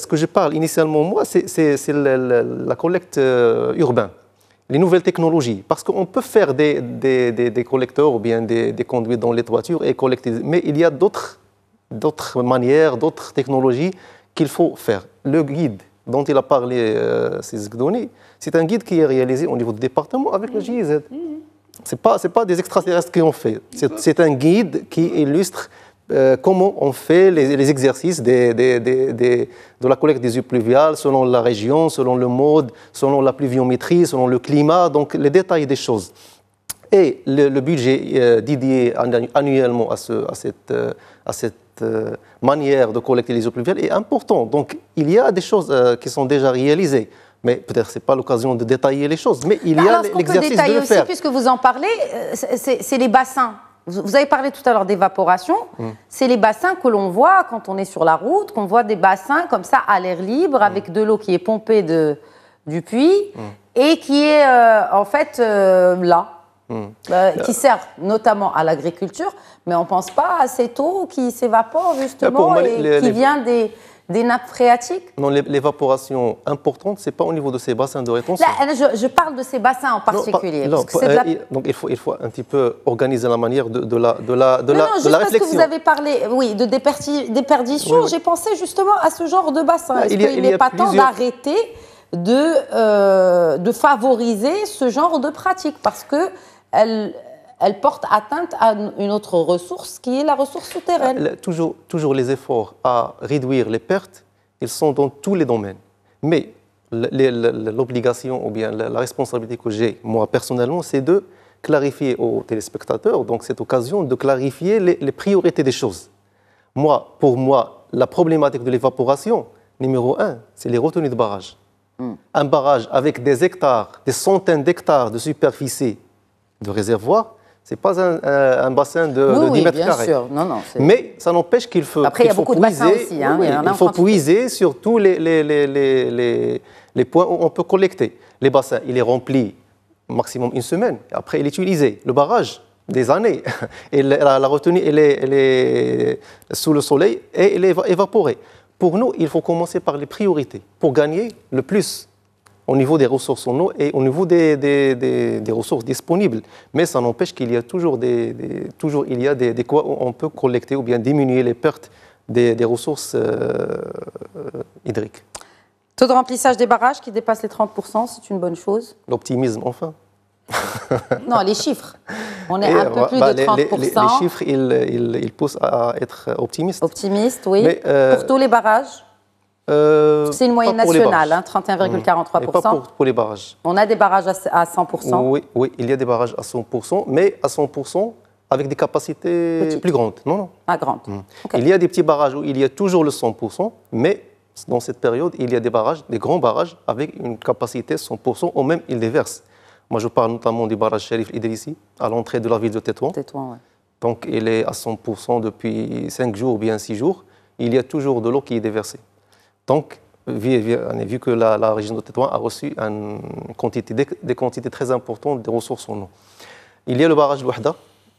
B: ce que je parle initialement moi c'est la collecte urbaine les nouvelles technologies. Parce qu'on peut faire des, des, des, collecteurs ou bien des, conduits dans les toitures et collecter. Mais il y a d'autres, manières, d'autres technologies qu'il faut faire. Le guide dont il a parlé, euh, c'est un guide qui est réalisé au niveau du département avec le GIZ. Mm-hmm. Ce n'est pas, pas des extraterrestres qui ont fait. c'est un guide qui illustre euh, comment on fait les, exercices de la collecte des eaux pluviales selon la région, selon le mode, selon la pluviométrie, selon le climat, donc les détails des choses. Et le, budget euh, dédié annuellement à, à cette, euh, à cette manière de collecter les eaux pluviales est important. Donc il y a des choses qui sont déjà réalisées. Mais peut-être ce n'est pas l'occasion de détailler les choses, mais il y a l'exercice de le aussi,
A: puisque vous en parlez, c'est les bassins. Vous avez parlé tout à l'heure d'évaporation. Mm. C'est les bassins que l'on voit quand on est sur la route, qu'on voit des bassins comme ça à l'air libre, mm. avec de l'eau qui est pompée de, du puits mm. et qui est euh, en fait euh, là. Euh, qui sert notamment à l'agriculture, mais on ne pense pas à cette eau qui s'évapore justement et qui vient des, des nappes phréatiques
B: Non, l'évaporation importante, ce n'est pas au niveau de ces bassins de rétention.
A: Euh, je, parle de ces bassins en particulier. Donc,
B: il faut, il faut un petit peu organiser la manière de, la, de de non, la, juste Parce que vous avez
A: parlé oui, de déperdition, j'ai pensé justement à ce genre de bassin. Est-ce qu'il n'est pas temps d'arrêter de, euh, de favoriser ce genre de pratique Parce que elle, elle porte atteinte à une autre ressource qui est la ressource souterraine.
B: Euh, toujours, les efforts à réduire les pertes, ils sont dans tous les domaines. Mais l'obligation ou bien la responsabilité que j'ai, moi personnellement, c'est de clarifier aux téléspectateurs, donc cette occasion de clarifier les, priorités des choses. Moi, pour moi, la problématique de l'évaporation, numéro un, c'est les retenues de barrage. Hmm. Un barrage avec des hectares, des centaines d'hectares de superficie de réservoir, ce n'est pas euh, un, bassin de, 10 mètres bien carrés. Sûr.
A: Non, non, Mais
B: ça n'empêche qu'il faut. Après, il y a beaucoup puiser, de aussi. Hein, il, faut puiser sur tous les, les, les, les, points où on peut collecter. Les bassins, il est rempli maximum une semaine. Après, il est utilisé. Le barrage, des années. [laughs] Et la, la retenue, elle est, elle est, sous le soleil et elle est évaporée. Pour nous, il faut commencer par les priorités pour gagner le plus au niveau des ressources en eau et au niveau des, des, ressources disponibles. Mais ça n'empêche qu'il y a toujours des, toujours il y a des, quoi on peut collecter ou bien diminuer les pertes des, ressources euh, hydriques.
A: Taux de remplissage des barrages qui dépasse les 30%, c'est une bonne chose.
B: L'optimisme, enfin. [laughs]
A: non, les chiffres. On est un peu plus bah, de 30%. Les, chiffres,
B: ils, ils, poussent à être optimistes. Optimistes, oui. Euh, pour tous
A: les barrages
B: euh, c'est une moyenne nationale, hein,
A: 31,43%. Mmh. pour,
B: pour, les barrages.
A: On a des barrages à, 100%
B: oui, oui, il y a des barrages à 100%, mais à 100% avec des capacités plus grandes. Non, non. Ah, grande. Mmh. Il y a des petits barrages où il y a toujours le 100%, mais dans cette période, il y a des barrages, des grands barrages avec une capacité 100%, ou même ils déversent. Moi, je parle notamment du barrage Sherif Idrissi, à l'entrée de la ville de Tétouan. Donc, il est à 100% depuis 5 jours ou bien 6 jours. Il y a toujours de l'eau qui est déversée. Donc, vu, on a vu que la, région de Tétouan a reçu une quantité, des, quantités très importantes de ressources en eau. Il y a le barrage de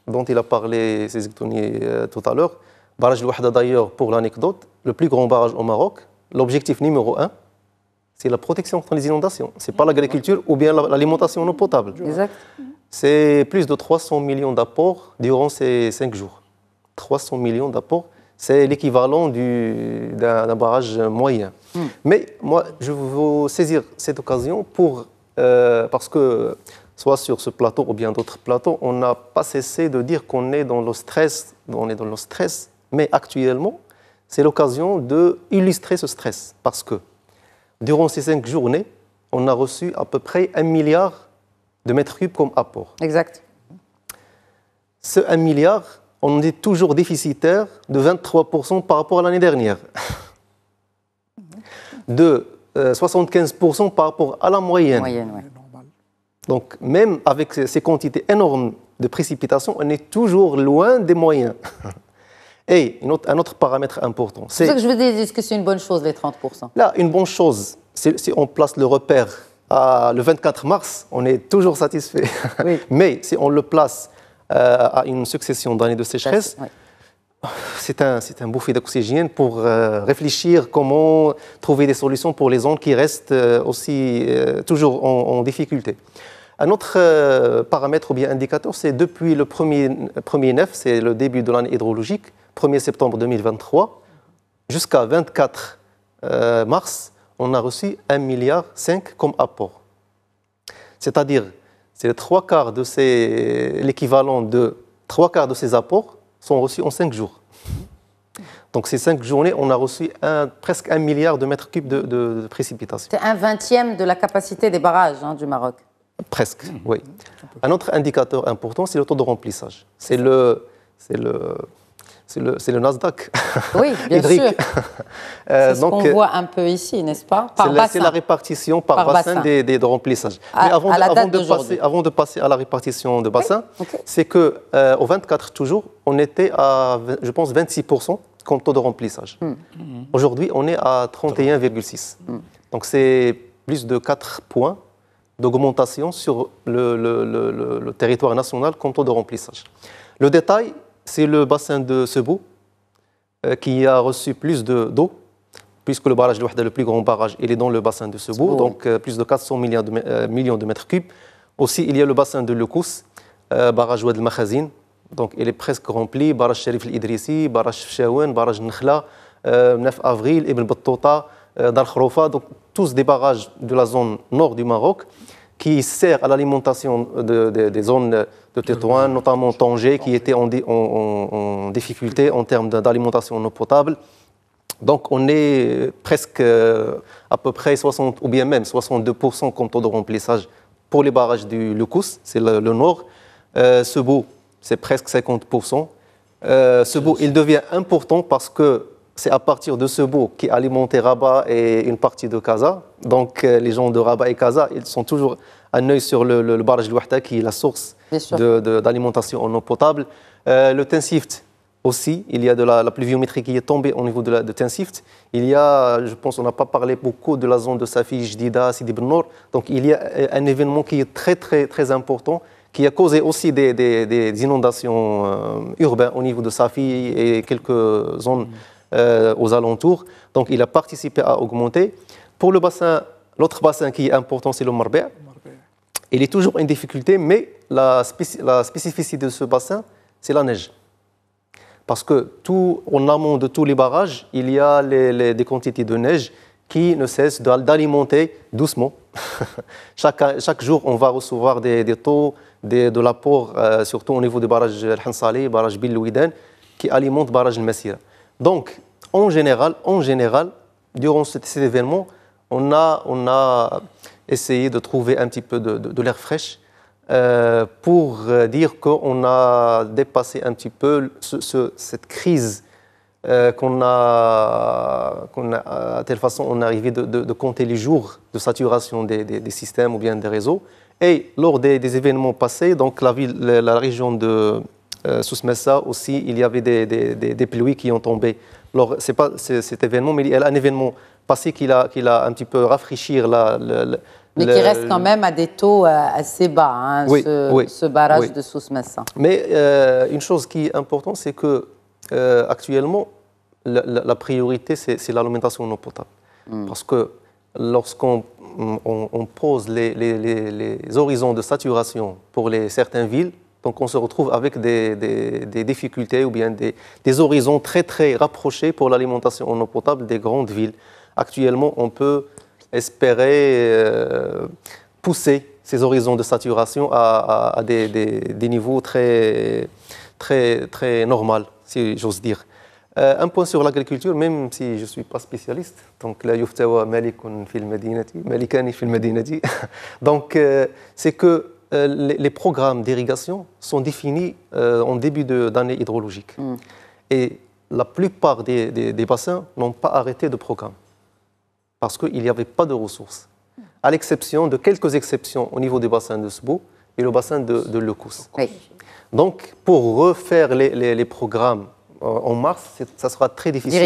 B: dont il a parlé ses euh, tout à l'heure. Barrage de d'ailleurs, pour l'anecdote, le plus grand barrage au Maroc. L'objectif numéro un, c'est la protection contre les inondations. Ce n'est pas l'agriculture ou bien l'alimentation en eau potable. C'est plus de 300 millions d'apports durant ces cinq jours. 300 millions d'apports. C'est l'équivalent d'un barrage moyen. Hmm. Mais moi, je veux saisir cette occasion pour, euh, parce que, soit sur ce plateau ou bien d'autres plateaux, on n'a pas cessé de dire qu'on est dans le stress, on est dans le stress, mais actuellement, c'est l'occasion d'illustrer ce stress. Parce que, durant ces cinq journées, on a reçu à peu près un milliard de mètres cubes comme apport. Exact. Ce un milliard, on est toujours déficitaire de 23% par rapport à l'année dernière, mhm. de 75% euh, par rapport à la moyenne. Donc même avec ces quantités énormes de précipitations, on est toujours loin des moyens. [laughs] Et un autre paramètre important, c'est... que je veux
A: dire, est-ce que c'est une bonne chose, les 30%
B: Là, une bonne chose, si on place le repère à le 24 mars, on est toujours satisfait. [laughs] Mais si on le place euh, à une succession d'années de sécheresse. [laughs] C'est un, un d'oxygène pour euh, réfléchir comment trouver des solutions pour les zones qui restent euh, aussi toujours en, difficulté. Un autre paramètre ou bien indicateur, c'est depuis le 1er, 9, c'est le début de l'année hydrologique, 1er septembre 2023, jusqu'à 24 mars, on a reçu 1,5 milliard comme apport. C'est-à-dire c'est trois quarts de l'équivalent de trois quarts de ces apports sont reçus en cinq jours. Donc ces cinq journées, on a reçu presque un milliard de mètres cubes de, précipitations.
A: C'est un vingtième de la capacité des barrages hein, du Maroc.
B: Presque, hmm. oui. Un autre indicateur important, c'est le taux de remplissage. C'est le, c'est le, c'est le, Nasdaq. Oui, bien [laughs] sûr. [laughs] Euh, c'est ce qu'on euh, voit un
A: peu ici, n'est-ce pas C'est la,
B: répartition par, bassin, des, de remplissage. Mais avant, de, avant, de passer, à la répartition de bassin, c'est que euh, au 24 toujours, on était à, je pense, 26% comme taux de remplissage. Hmm. Hmm. Aujourd'hui, on est à 31,6. Hmm. Donc c'est plus de 4 points d'augmentation sur le, le territoire national comme taux de remplissage. Le détail, c'est le bassin de Sebou euh, qui a reçu plus d'eau, puisque le barrage de le plus grand barrage, il est dans le bassin de Sebou, donc euh, plus de 400 euh, millions de, mètres cubes. Aussi, il y a le bassin de Lekous, barrage Wad al donc il est presque rempli, barrage Sharif al-Idrissi, barrage Shawen, barrage Nkhla, 9 avril, Ibn Battuta, Dar Khroufa, donc tous des barrages de la zone nord du Maroc qui sert à l'alimentation des zones de Tétouan, notamment Tanger, qui était en, difficulté en termes d'alimentation en eau potable. Donc on est presque euh, à peu près 60 ou bien même 62% comme taux de remplissage pour les barrages du Lucus, c'est le, nord. Euh, ce bout, c'est presque 50%. ce bout, il devient important parce que c'est à partir de ce beau qui alimentait Rabat et une partie de Gaza. Donc euh, les gens de Rabat et Gaza, ils sont toujours un œil sur le, barrage de Wahda qui est la source d'alimentation en eau potable. Euh, le Tensift aussi, il y a de la, pluviométrie qui est tombée au niveau de, de Tensift. Il y a, je pense, on n'a pas parlé beaucoup de la zone de Safi, Jdida, Sidi Ben Donc il y a euh, un événement qui est très très très important qui a causé aussi des, inondations urbaines au niveau de Safi et quelques zones. Euh, aux alentours. Donc il a participé à augmenter. Pour le bassin, l'autre bassin qui est important, c'est le Marbea. Il est toujours une difficulté, mais la, spécificité de ce bassin, c'est la neige. Parce que tout, en amont de tous les barrages, il y a des quantités de neige qui ne cessent d'alimenter doucement. [laughs] chaque, jour, on va recevoir des, taux des, de l'apport, euh, surtout au niveau des barrages Al-Hansali, barrage Bil qui alimente le barrage Al-Massira. Donc, en général, en général, durant cet, événement, on a, on a essayé de trouver un petit peu de, l'air fraîche euh, pour euh, dire qu'on a dépassé un petit peu cette crise euh, qu'on a, qu'on à telle façon, on est arrivé de, compter les jours de saturation des, des, systèmes ou bien des réseaux. Et lors des, des événements passés, donc la, ville, la région de, euh, sous Messa aussi, il y avait des, des, des, pluies qui ont tombé. Alors, c'est pas cet événement, mais il y a un événement passé qui a, qui un petit peu rafraîchir la, mais qui reste quand
A: même à des taux euh, assez bas, hein, ce, barrage de Sous Messa.
B: Mais euh, une chose qui est importante, c'est que actuellement, la, priorité, c'est l'alimentation en eau potable. Hmm. Parce que lorsqu'on on, pose les, les, les, les, horizons de saturation pour certaines villes, donc on se retrouve avec des, difficultés ou bien des, horizons très très rapprochés pour l'alimentation en eau potable des grandes villes. Actuellement, on peut espérer euh, pousser ces horizons de saturation à, des, niveaux très très très normaux, si j'ose dire. Euh, un point sur l'agriculture, même si je ne suis pas spécialiste. Donc, la yuftawa malikun fil malikani fil [laughs] Donc, euh, c'est que euh, les, programmes d'irrigation sont définis euh, en début d'année hydrologique. Mm. Et la plupart des, bassins n'ont pas arrêté de programme parce qu'il n'y avait pas de ressources, à l'exception de quelques exceptions au niveau des bassins de Sbo et le bassin de, de Lecous. Donc, pour refaire les, programmes euh, en mars, ça sera très difficile.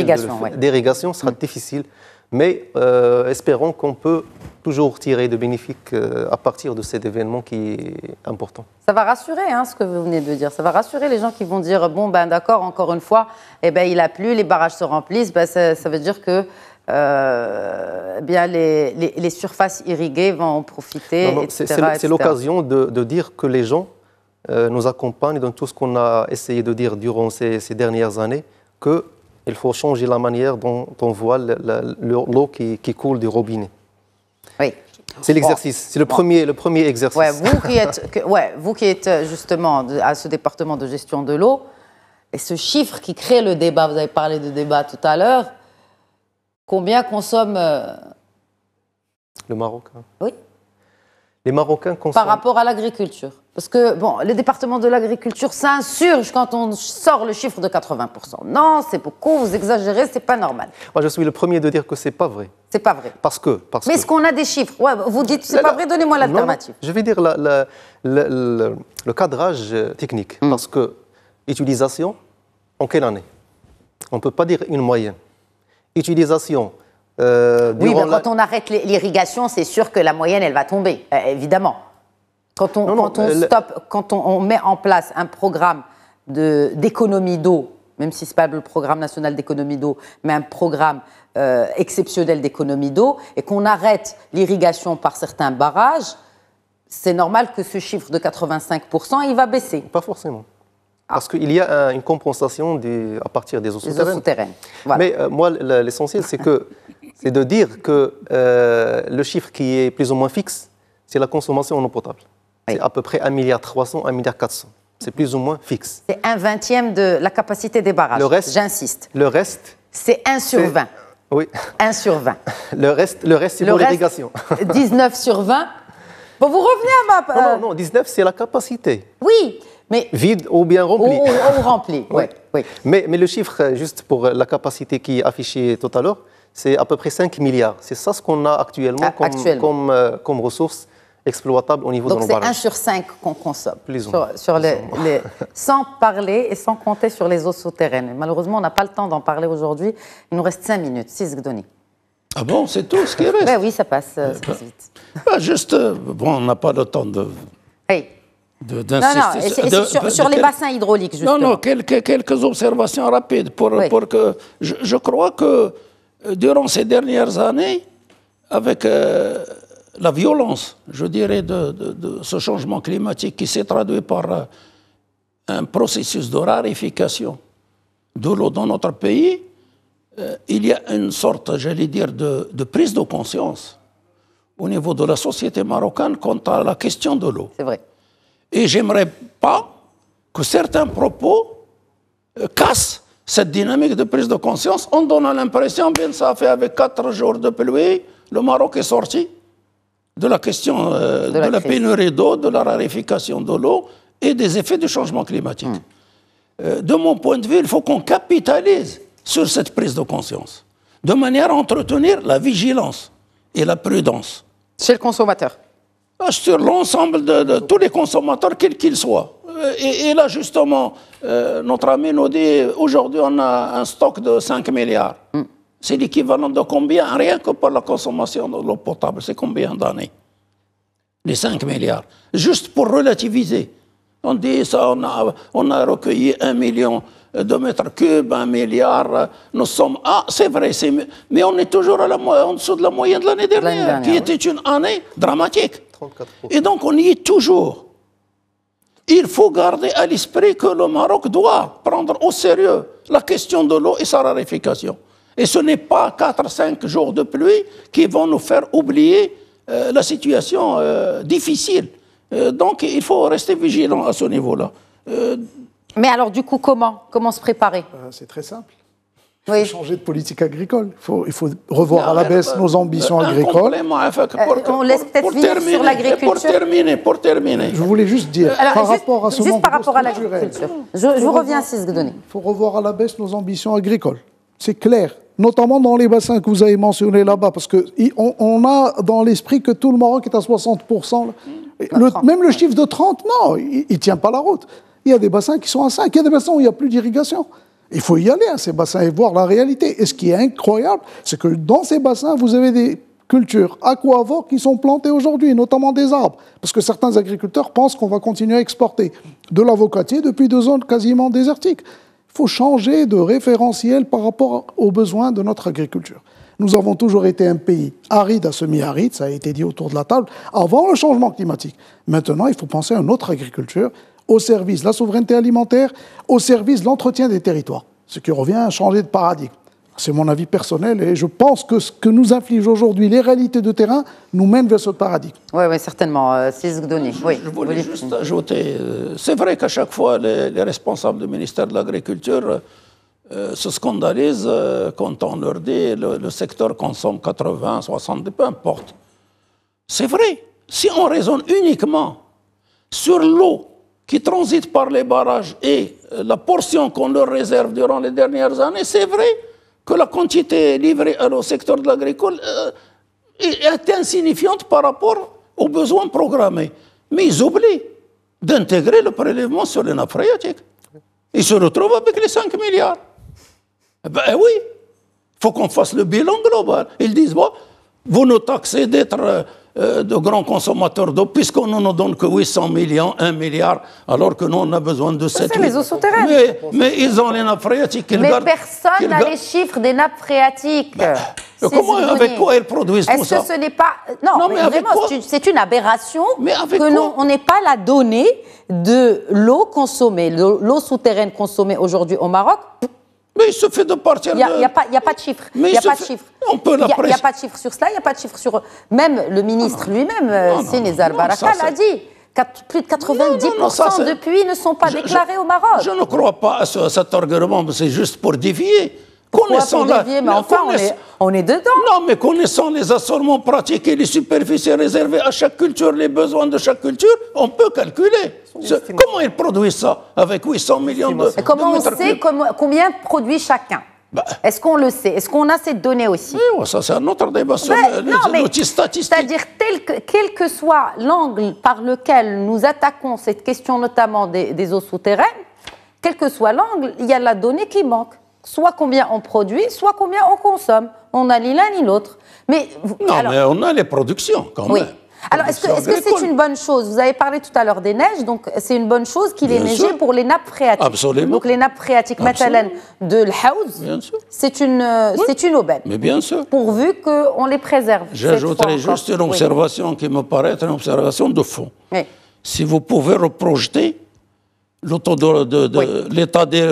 B: D'irrigation, sera mm. difficile mais euh, espérons qu'on peut toujours tirer de bénéfices euh, à partir de cet événement qui est important.
A: Ça va rassurer hein, ce que vous venez de dire, ça va rassurer les gens qui vont dire, bon ben d'accord, encore une fois, eh ben, il a plu, les barrages se remplissent, ben, ça, veut dire que euh, eh bien les, surfaces irriguées vont en profiter. C'est l'occasion
B: de, dire que les gens nous accompagnent dans tout ce qu'on a essayé de dire durant ces, ces dernières années, que il faut changer la manière dont, on voit l'eau qui, coule du robinet. Oui. C'est l'exercice, c'est le premier, le premier exercice. vous, qui êtes,
A: ouais, vous qui êtes euh, justement à ce département de gestion de l'eau, et ce chiffre qui crée le débat, vous avez parlé de débat tout à l'heure, combien consomme... Euh,
B: le Maroc Oui. Les Marocains consomment... Par rapport
A: à l'agriculture parce que, bon, le département de l'agriculture s'insurge quand on sort le chiffre de 80%. Non, c'est beaucoup, vous exagérez, c'est pas normal.
B: Moi, je suis le premier de dire que c'est pas vrai. C'est pas vrai. Parce que. Mais est-ce qu'on
A: a des chiffres ouais, Vous dites c'est pas vrai, donnez-moi l'alternative.
B: Je vais dire le cadrage euh, technique. Hmm. Parce que, utilisation, en quelle année On ne peut pas dire une moyenne. Utilisation, euh,
A: oui, mais quand on arrête l'irrigation, c'est sûr que la moyenne, elle va tomber, euh, évidemment. Quand on, met en place un programme d'économie d'eau, même si ce n'est pas le programme national d'économie d'eau, mais un programme euh, exceptionnel d'économie d'eau, et qu'on arrête l'irrigation par certains barrages, c'est normal que ce chiffre de 85%, il va baisser. Pas forcément.
B: Parce qu'il y a une compensation à partir des eaux souterraines. Mais euh, moi, l'essentiel, c'est que [laughs] c'est de dire que euh, le chiffre qui est plus ou moins fixe, c'est la consommation en eau potable.
A: C'est à peu près 1,3 milliard, 1,4 milliard. C'est plus ou moins fixe. C'est un vingtième de la capacité des barrages. Le reste, j'insiste. Le reste. C'est 1 sur 20. Oui. 1 sur 20. [laughs] Le reste, le reste c'est pour l'irrigation. 19 [laughs] sur 20. vous revenez à ma. Non, non, euh,
B: non 19, c'est la capacité.
A: Oui, mais.
B: Vide ou bien rempli. Ou, ou, rempli, [laughs] oui. oui. Mais, le chiffre, juste pour la capacité qui est affichée tout à l'heure, c'est à peu près 5 milliards. C'est ça ce qu'on a actuellement, ah, comme, euh, comme ressources exploitable au niveau Donc de nos barrages.
A: c'est 1 sur 5 qu'on consomme. Plus Sur, les, [laughs] sans parler et sans compter sur les eaux souterraines. Malheureusement, on n'a pas le temps d'en parler aujourd'hui. Il nous reste 5 minutes, 6 gdoni.
C: Ah bon, c'est tout ce qui reste
A: ben Oui, ça passe, euh,
C: vite. [laughs] Ben, juste, euh, bon, on n'a pas le temps de... De, non, sur, les bassins hydrauliques, justement. Non, non, quelques, quelques observations rapides pour, pour que... Je, je, crois que euh, durant ces dernières années, avec la violence, je dirais, de, ce changement climatique qui s'est traduit par euh, un processus de rarification de l'eau dans notre pays, euh, il y a une sorte, j'allais dire, de, prise de conscience au niveau de la société marocaine quant à la question de l'eau. C'est vrai. Et j'aimerais pas que certains propos euh, cassent cette dynamique de prise de conscience en donnant l'impression, bien ça fait avec quatre jours de pluie, le Maroc est sorti de la question euh, de, la, pénurie d'eau, de la raréfaction de l'eau et des effets du changement climatique. Hmm. Euh, de mon point de vue, il faut qu'on capitalise sur cette prise de conscience, de manière à entretenir la vigilance et la prudence. Chez le consommateur ah, Sur l'ensemble de, tous les consommateurs, quels qu'ils soient. Euh, et, là, justement, notre ami nous dit, aujourd'hui, on a un stock de 5 milliards. Hmm. C'est l'équivalent de combien, rien que pour la consommation de l'eau potable, c'est combien d'années Les 5 milliards. Juste pour relativiser. On dit ça, on a, recueilli 1 million de mètres cubes, un milliard, nous sommes Ah, c'est vrai, c'est mais on est toujours en dessous de la moyenne de l'année dernière, qui était une année dramatique. Et donc on y est toujours. Il faut garder à l'esprit que le Maroc doit prendre au sérieux la question de l'eau et sa raréfication. Et ce n'est pas 4-5 jours de pluie qui vont nous faire oublier euh, la situation euh, difficile. Euh, donc il faut rester vigilant à ce niveau-là.
A: Mais alors du coup, comment Comment se
D: préparer ah, C'est très simple. Il faut changer de politique agricole. Il faut, il faut revoir à la baisse nos ambitions agricoles. on laisse peut-être vivre sur l'agriculture. Pour
C: terminer, pour terminer. Je voulais juste dire, par
A: juste, rapport à ce Juste par rapport à l'agriculture. Je, je reviens à reviens, que
D: Il faut revoir à la baisse nos ambitions agricoles. C'est clair. Notamment dans les bassins que vous avez mentionnés là-bas, parce qu'on on a dans l'esprit que tout le Maroc est à 60%. même le chiffre de 30, non, il ne tient pas la route. Il y a des bassins qui sont à 5, il y a des bassins où il n'y a plus d'irrigation. Il faut y aller à hein, ces bassins et voir la réalité. Et ce qui est incroyable, c'est que dans ces bassins, vous avez des cultures aquavores qui sont plantées aujourd'hui, notamment des arbres, parce que certains agriculteurs pensent qu'on va continuer à exporter de l'avocatier depuis deux zones quasiment désertiques faut changer de référentiel par rapport aux besoins de notre agriculture. Nous avons toujours été un pays aride à semi-aride, ça a été dit autour de la table, avant le changement climatique. Maintenant, il faut penser à une autre agriculture au service de la souveraineté alimentaire, au service de l'entretien des territoires, ce qui revient à changer de paradigme. C'est mon avis personnel et je pense que ce que nous infligent aujourd'hui les réalités de terrain nous mène vers ce paradigme. Oui, oui certainement, euh, c'est Je, voulais juste
C: ajouter, euh, c'est vrai qu'à chaque fois, les, responsables du ministère de l'Agriculture euh, se scandalisent quand on leur dit le, le secteur consomme 80, 60, peu importe. C'est vrai, si on raisonne uniquement sur l'eau qui transite par les barrages et la portion qu'on leur réserve durant les dernières années, c'est vrai que la quantité livrée au secteur de l'agricole euh, est insignifiante par rapport aux besoins programmés. Mais ils oublient d'intégrer le prélèvement sur les nappes phréatiques. Ils se retrouvent avec les 5 milliards. Eh ben eh oui, il faut qu'on fasse le bilan global. Ils disent, bon, vous nous taxez d'être euh, euh, de grands consommateurs d'eau, puisqu'on ne nous donne que 800 millions, 1 milliard, alors que nous, on a besoin de 7 C'est les eaux souterraines. Mais, ils ont les nappes phréatiques. mais personne n'a les
A: chiffres des nappes phréatiques.
C: Bah, comment, avec quoi elles produisent tout ça Est-ce que ce
A: n'est pas... Non, mais, vraiment, c'est une aberration que nous, on n'est pas la donnée de l'eau consommée, l'eau souterraine consommée aujourd'hui au Maroc
C: mais il se fait de partir. Il n'y a,
A: pas de chiffre. il n'y a pas de chiffre. On peut Il n'y a, pas de chiffre sur cela, il n'y a pas de chiffre sur. Même le ministre lui-même, Sénézal Barakal, a dit. Plus de 90% depuis ne sont pas déclarés au Maroc. Je ne crois
C: pas à, à cet argument, c'est juste pour dévier. Connaissant mais enfin, on, est, on, est, dedans. Non, mais connaissant les pratiques pratiqués, les superficies réservées à chaque culture, les besoins de chaque culture, on peut calculer. comment ils produisent ça avec 800 millions de. comment on sait
A: combien produit chacun bah. Est-ce qu'on le sait Est-ce qu'on a cette données aussi oui, Ça, c'est un autre débat sur les, statistiques. C'est-à-dire, que, quel que soit l'angle par lequel nous attaquons cette question, notamment des, des eaux souterraines, quel que soit l'angle, il y a la donnée qui manque soit combien on produit, soit combien on consomme. On n'a ni l'un ni l'autre. Mais, non,
C: mais on a les productions quand oui. même.
A: Alors, est-ce que c'est une bonne chose Vous avez parlé tout à l'heure des neiges, donc c'est une bonne chose qu'il ait neigé pour les nappes phréatiques. Absolument. Donc, les nappes phréatiques, Absolument. de l'Haouz, c'est une, euh, c'est une aubaine.
C: Mais bien sûr.
A: Pourvu qu'on les préserve. J'ajouterai juste une
C: observation qui me paraît être une observation de fond. Si vous pouvez reprojeter de, l'état des,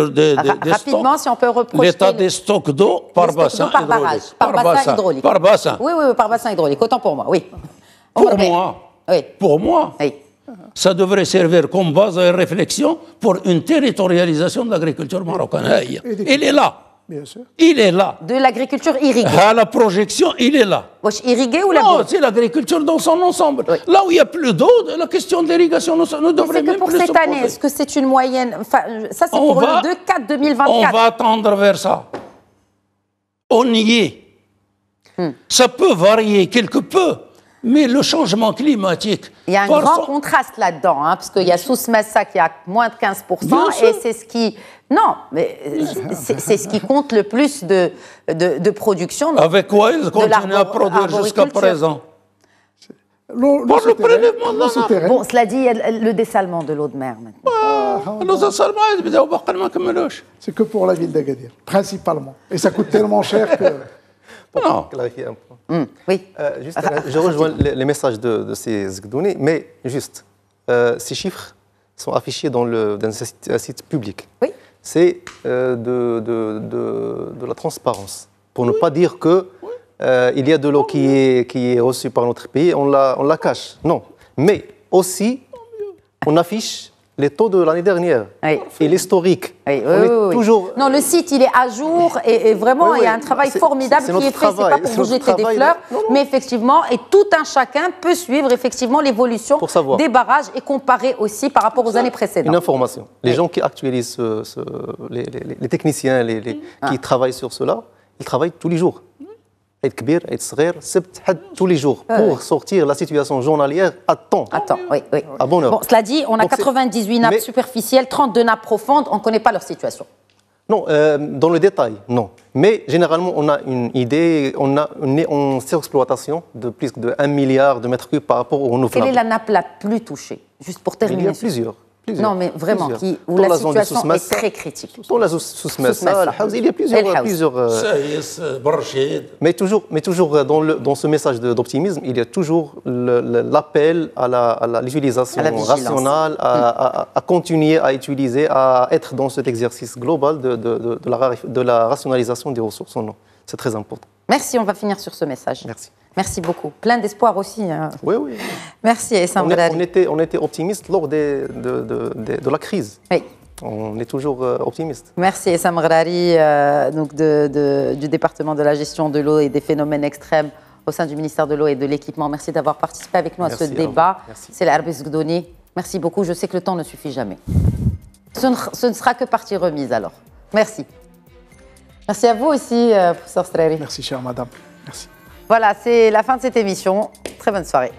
A: stocks. l'état des
C: stocks d'eau par bassin hydraulique. par, bassin, hydraulique. Oui,
A: oui, par bassin hydraulique. Autant pour moi, oui. Pour moi. Pour moi.
C: Ça devrait servir comme base de réflexion pour une territorialisation de l'agriculture marocaine. Il est là. Il est là. De l'agriculture irriguée. À ah, la projection, il est là. irriguée ou la Non, c'est l'agriculture dans son ensemble. Là où il n'y a plus d'eau, la question de l'irrigation nous, nous devrait même que pour cette année, est-ce
A: que c'est une moyenne enfin, euh, Ça, c'est pour va, le 2-4-2024. On
C: va attendre vers ça. On y est. Hmm. Ça peut varier quelque peu. Mais le changement climatique. Il y a un grand
A: contraste là-dedans, hein, parce qu'il y a sous ce qui a moins de 15%, et c'est ce qui non, mais c'est ce qui compte le plus de, de, de production. Avec quoi ils continuent à produire jusqu'à présent L'eau bon, souterraine. Bon, cela dit,
D: le dessalement de l'eau de mer maintenant.
C: Ah, ah, ah. Oh, bah, le
D: c'est que pour la ville d'Agadir, principalement. Et ça coûte tellement cher que. non. oui.
A: juste, je rejoins
B: les, messages de, ces données, mais juste, euh, ces chiffres sont affichés dans, le, dans un site public. Oui c'est euh, de, la transparence. Pour ne pas dire que euh, il y a de l'eau qui est, qui est reçue par notre pays, on on la cache. Non. Mais aussi, euh, on affiche les taux de l'année dernière et l'historique. toujours...
A: Non, le site, il est à jour et, vraiment, il y a un travail formidable qui est fait. Ce pas pour vous jeter des fleurs, mais effectivement, et tout un chacun peut suivre effectivement l'évolution des barrages et comparer aussi par rapport aux années précédentes. Une
B: information. Les gens qui actualisent, les, techniciens les, ah. qui travaillent sur cela, ils travaillent tous les jours et kbir, et tous les jours euh. pour sortir la situation journalière à temps. À oui, oui. À Bon, cela
A: dit, on a 98 nappes superficielles, 32 nappes profondes, on ne connaît pas leur situation.
B: Non, euh, dans le détail, non. Mais généralement, on a une idée, on, a, est en surexploitation de plus de 1 milliard de mètres cubes par rapport aux renouvelable. Quelle est
A: la nappe la plus touchée Juste pour terminer. Il y a plusieurs. Non, mais vraiment, qui, où la, situation est très critique. Dans la sous il y a
B: plusieurs. Euh, mais toujours, mais toujours euh, dans, le, dans ce message d'optimisme, il y a toujours l'appel à l'utilisation rationnelle, à, mm. à, à, continuer à utiliser, à être dans cet exercice global de, de, de, de la, la, rationalisation des ressources. C'est très important.
A: Merci, on va finir sur ce message. Merci. Merci beaucoup. Plein d'espoir aussi. Hein. Oui, oui. Merci, Essam on, on,
B: était, on était optimiste lors des, de, la crise. Oui. On est toujours euh, optimiste.
A: Merci, Essam euh, du département de la gestion de l'eau et des phénomènes extrêmes au sein du ministère de l'eau et de l'équipement. Merci d'avoir participé avec nous à ce débat. C'est l'Arbis Merci beaucoup. Je sais que le temps ne suffit jamais. Ce ne, sera que partie remise alors. Merci. Merci à vous aussi, euh, professeur Merci, chère madame. Merci. Voilà, c'est la fin de cette émission. Très bonne soirée.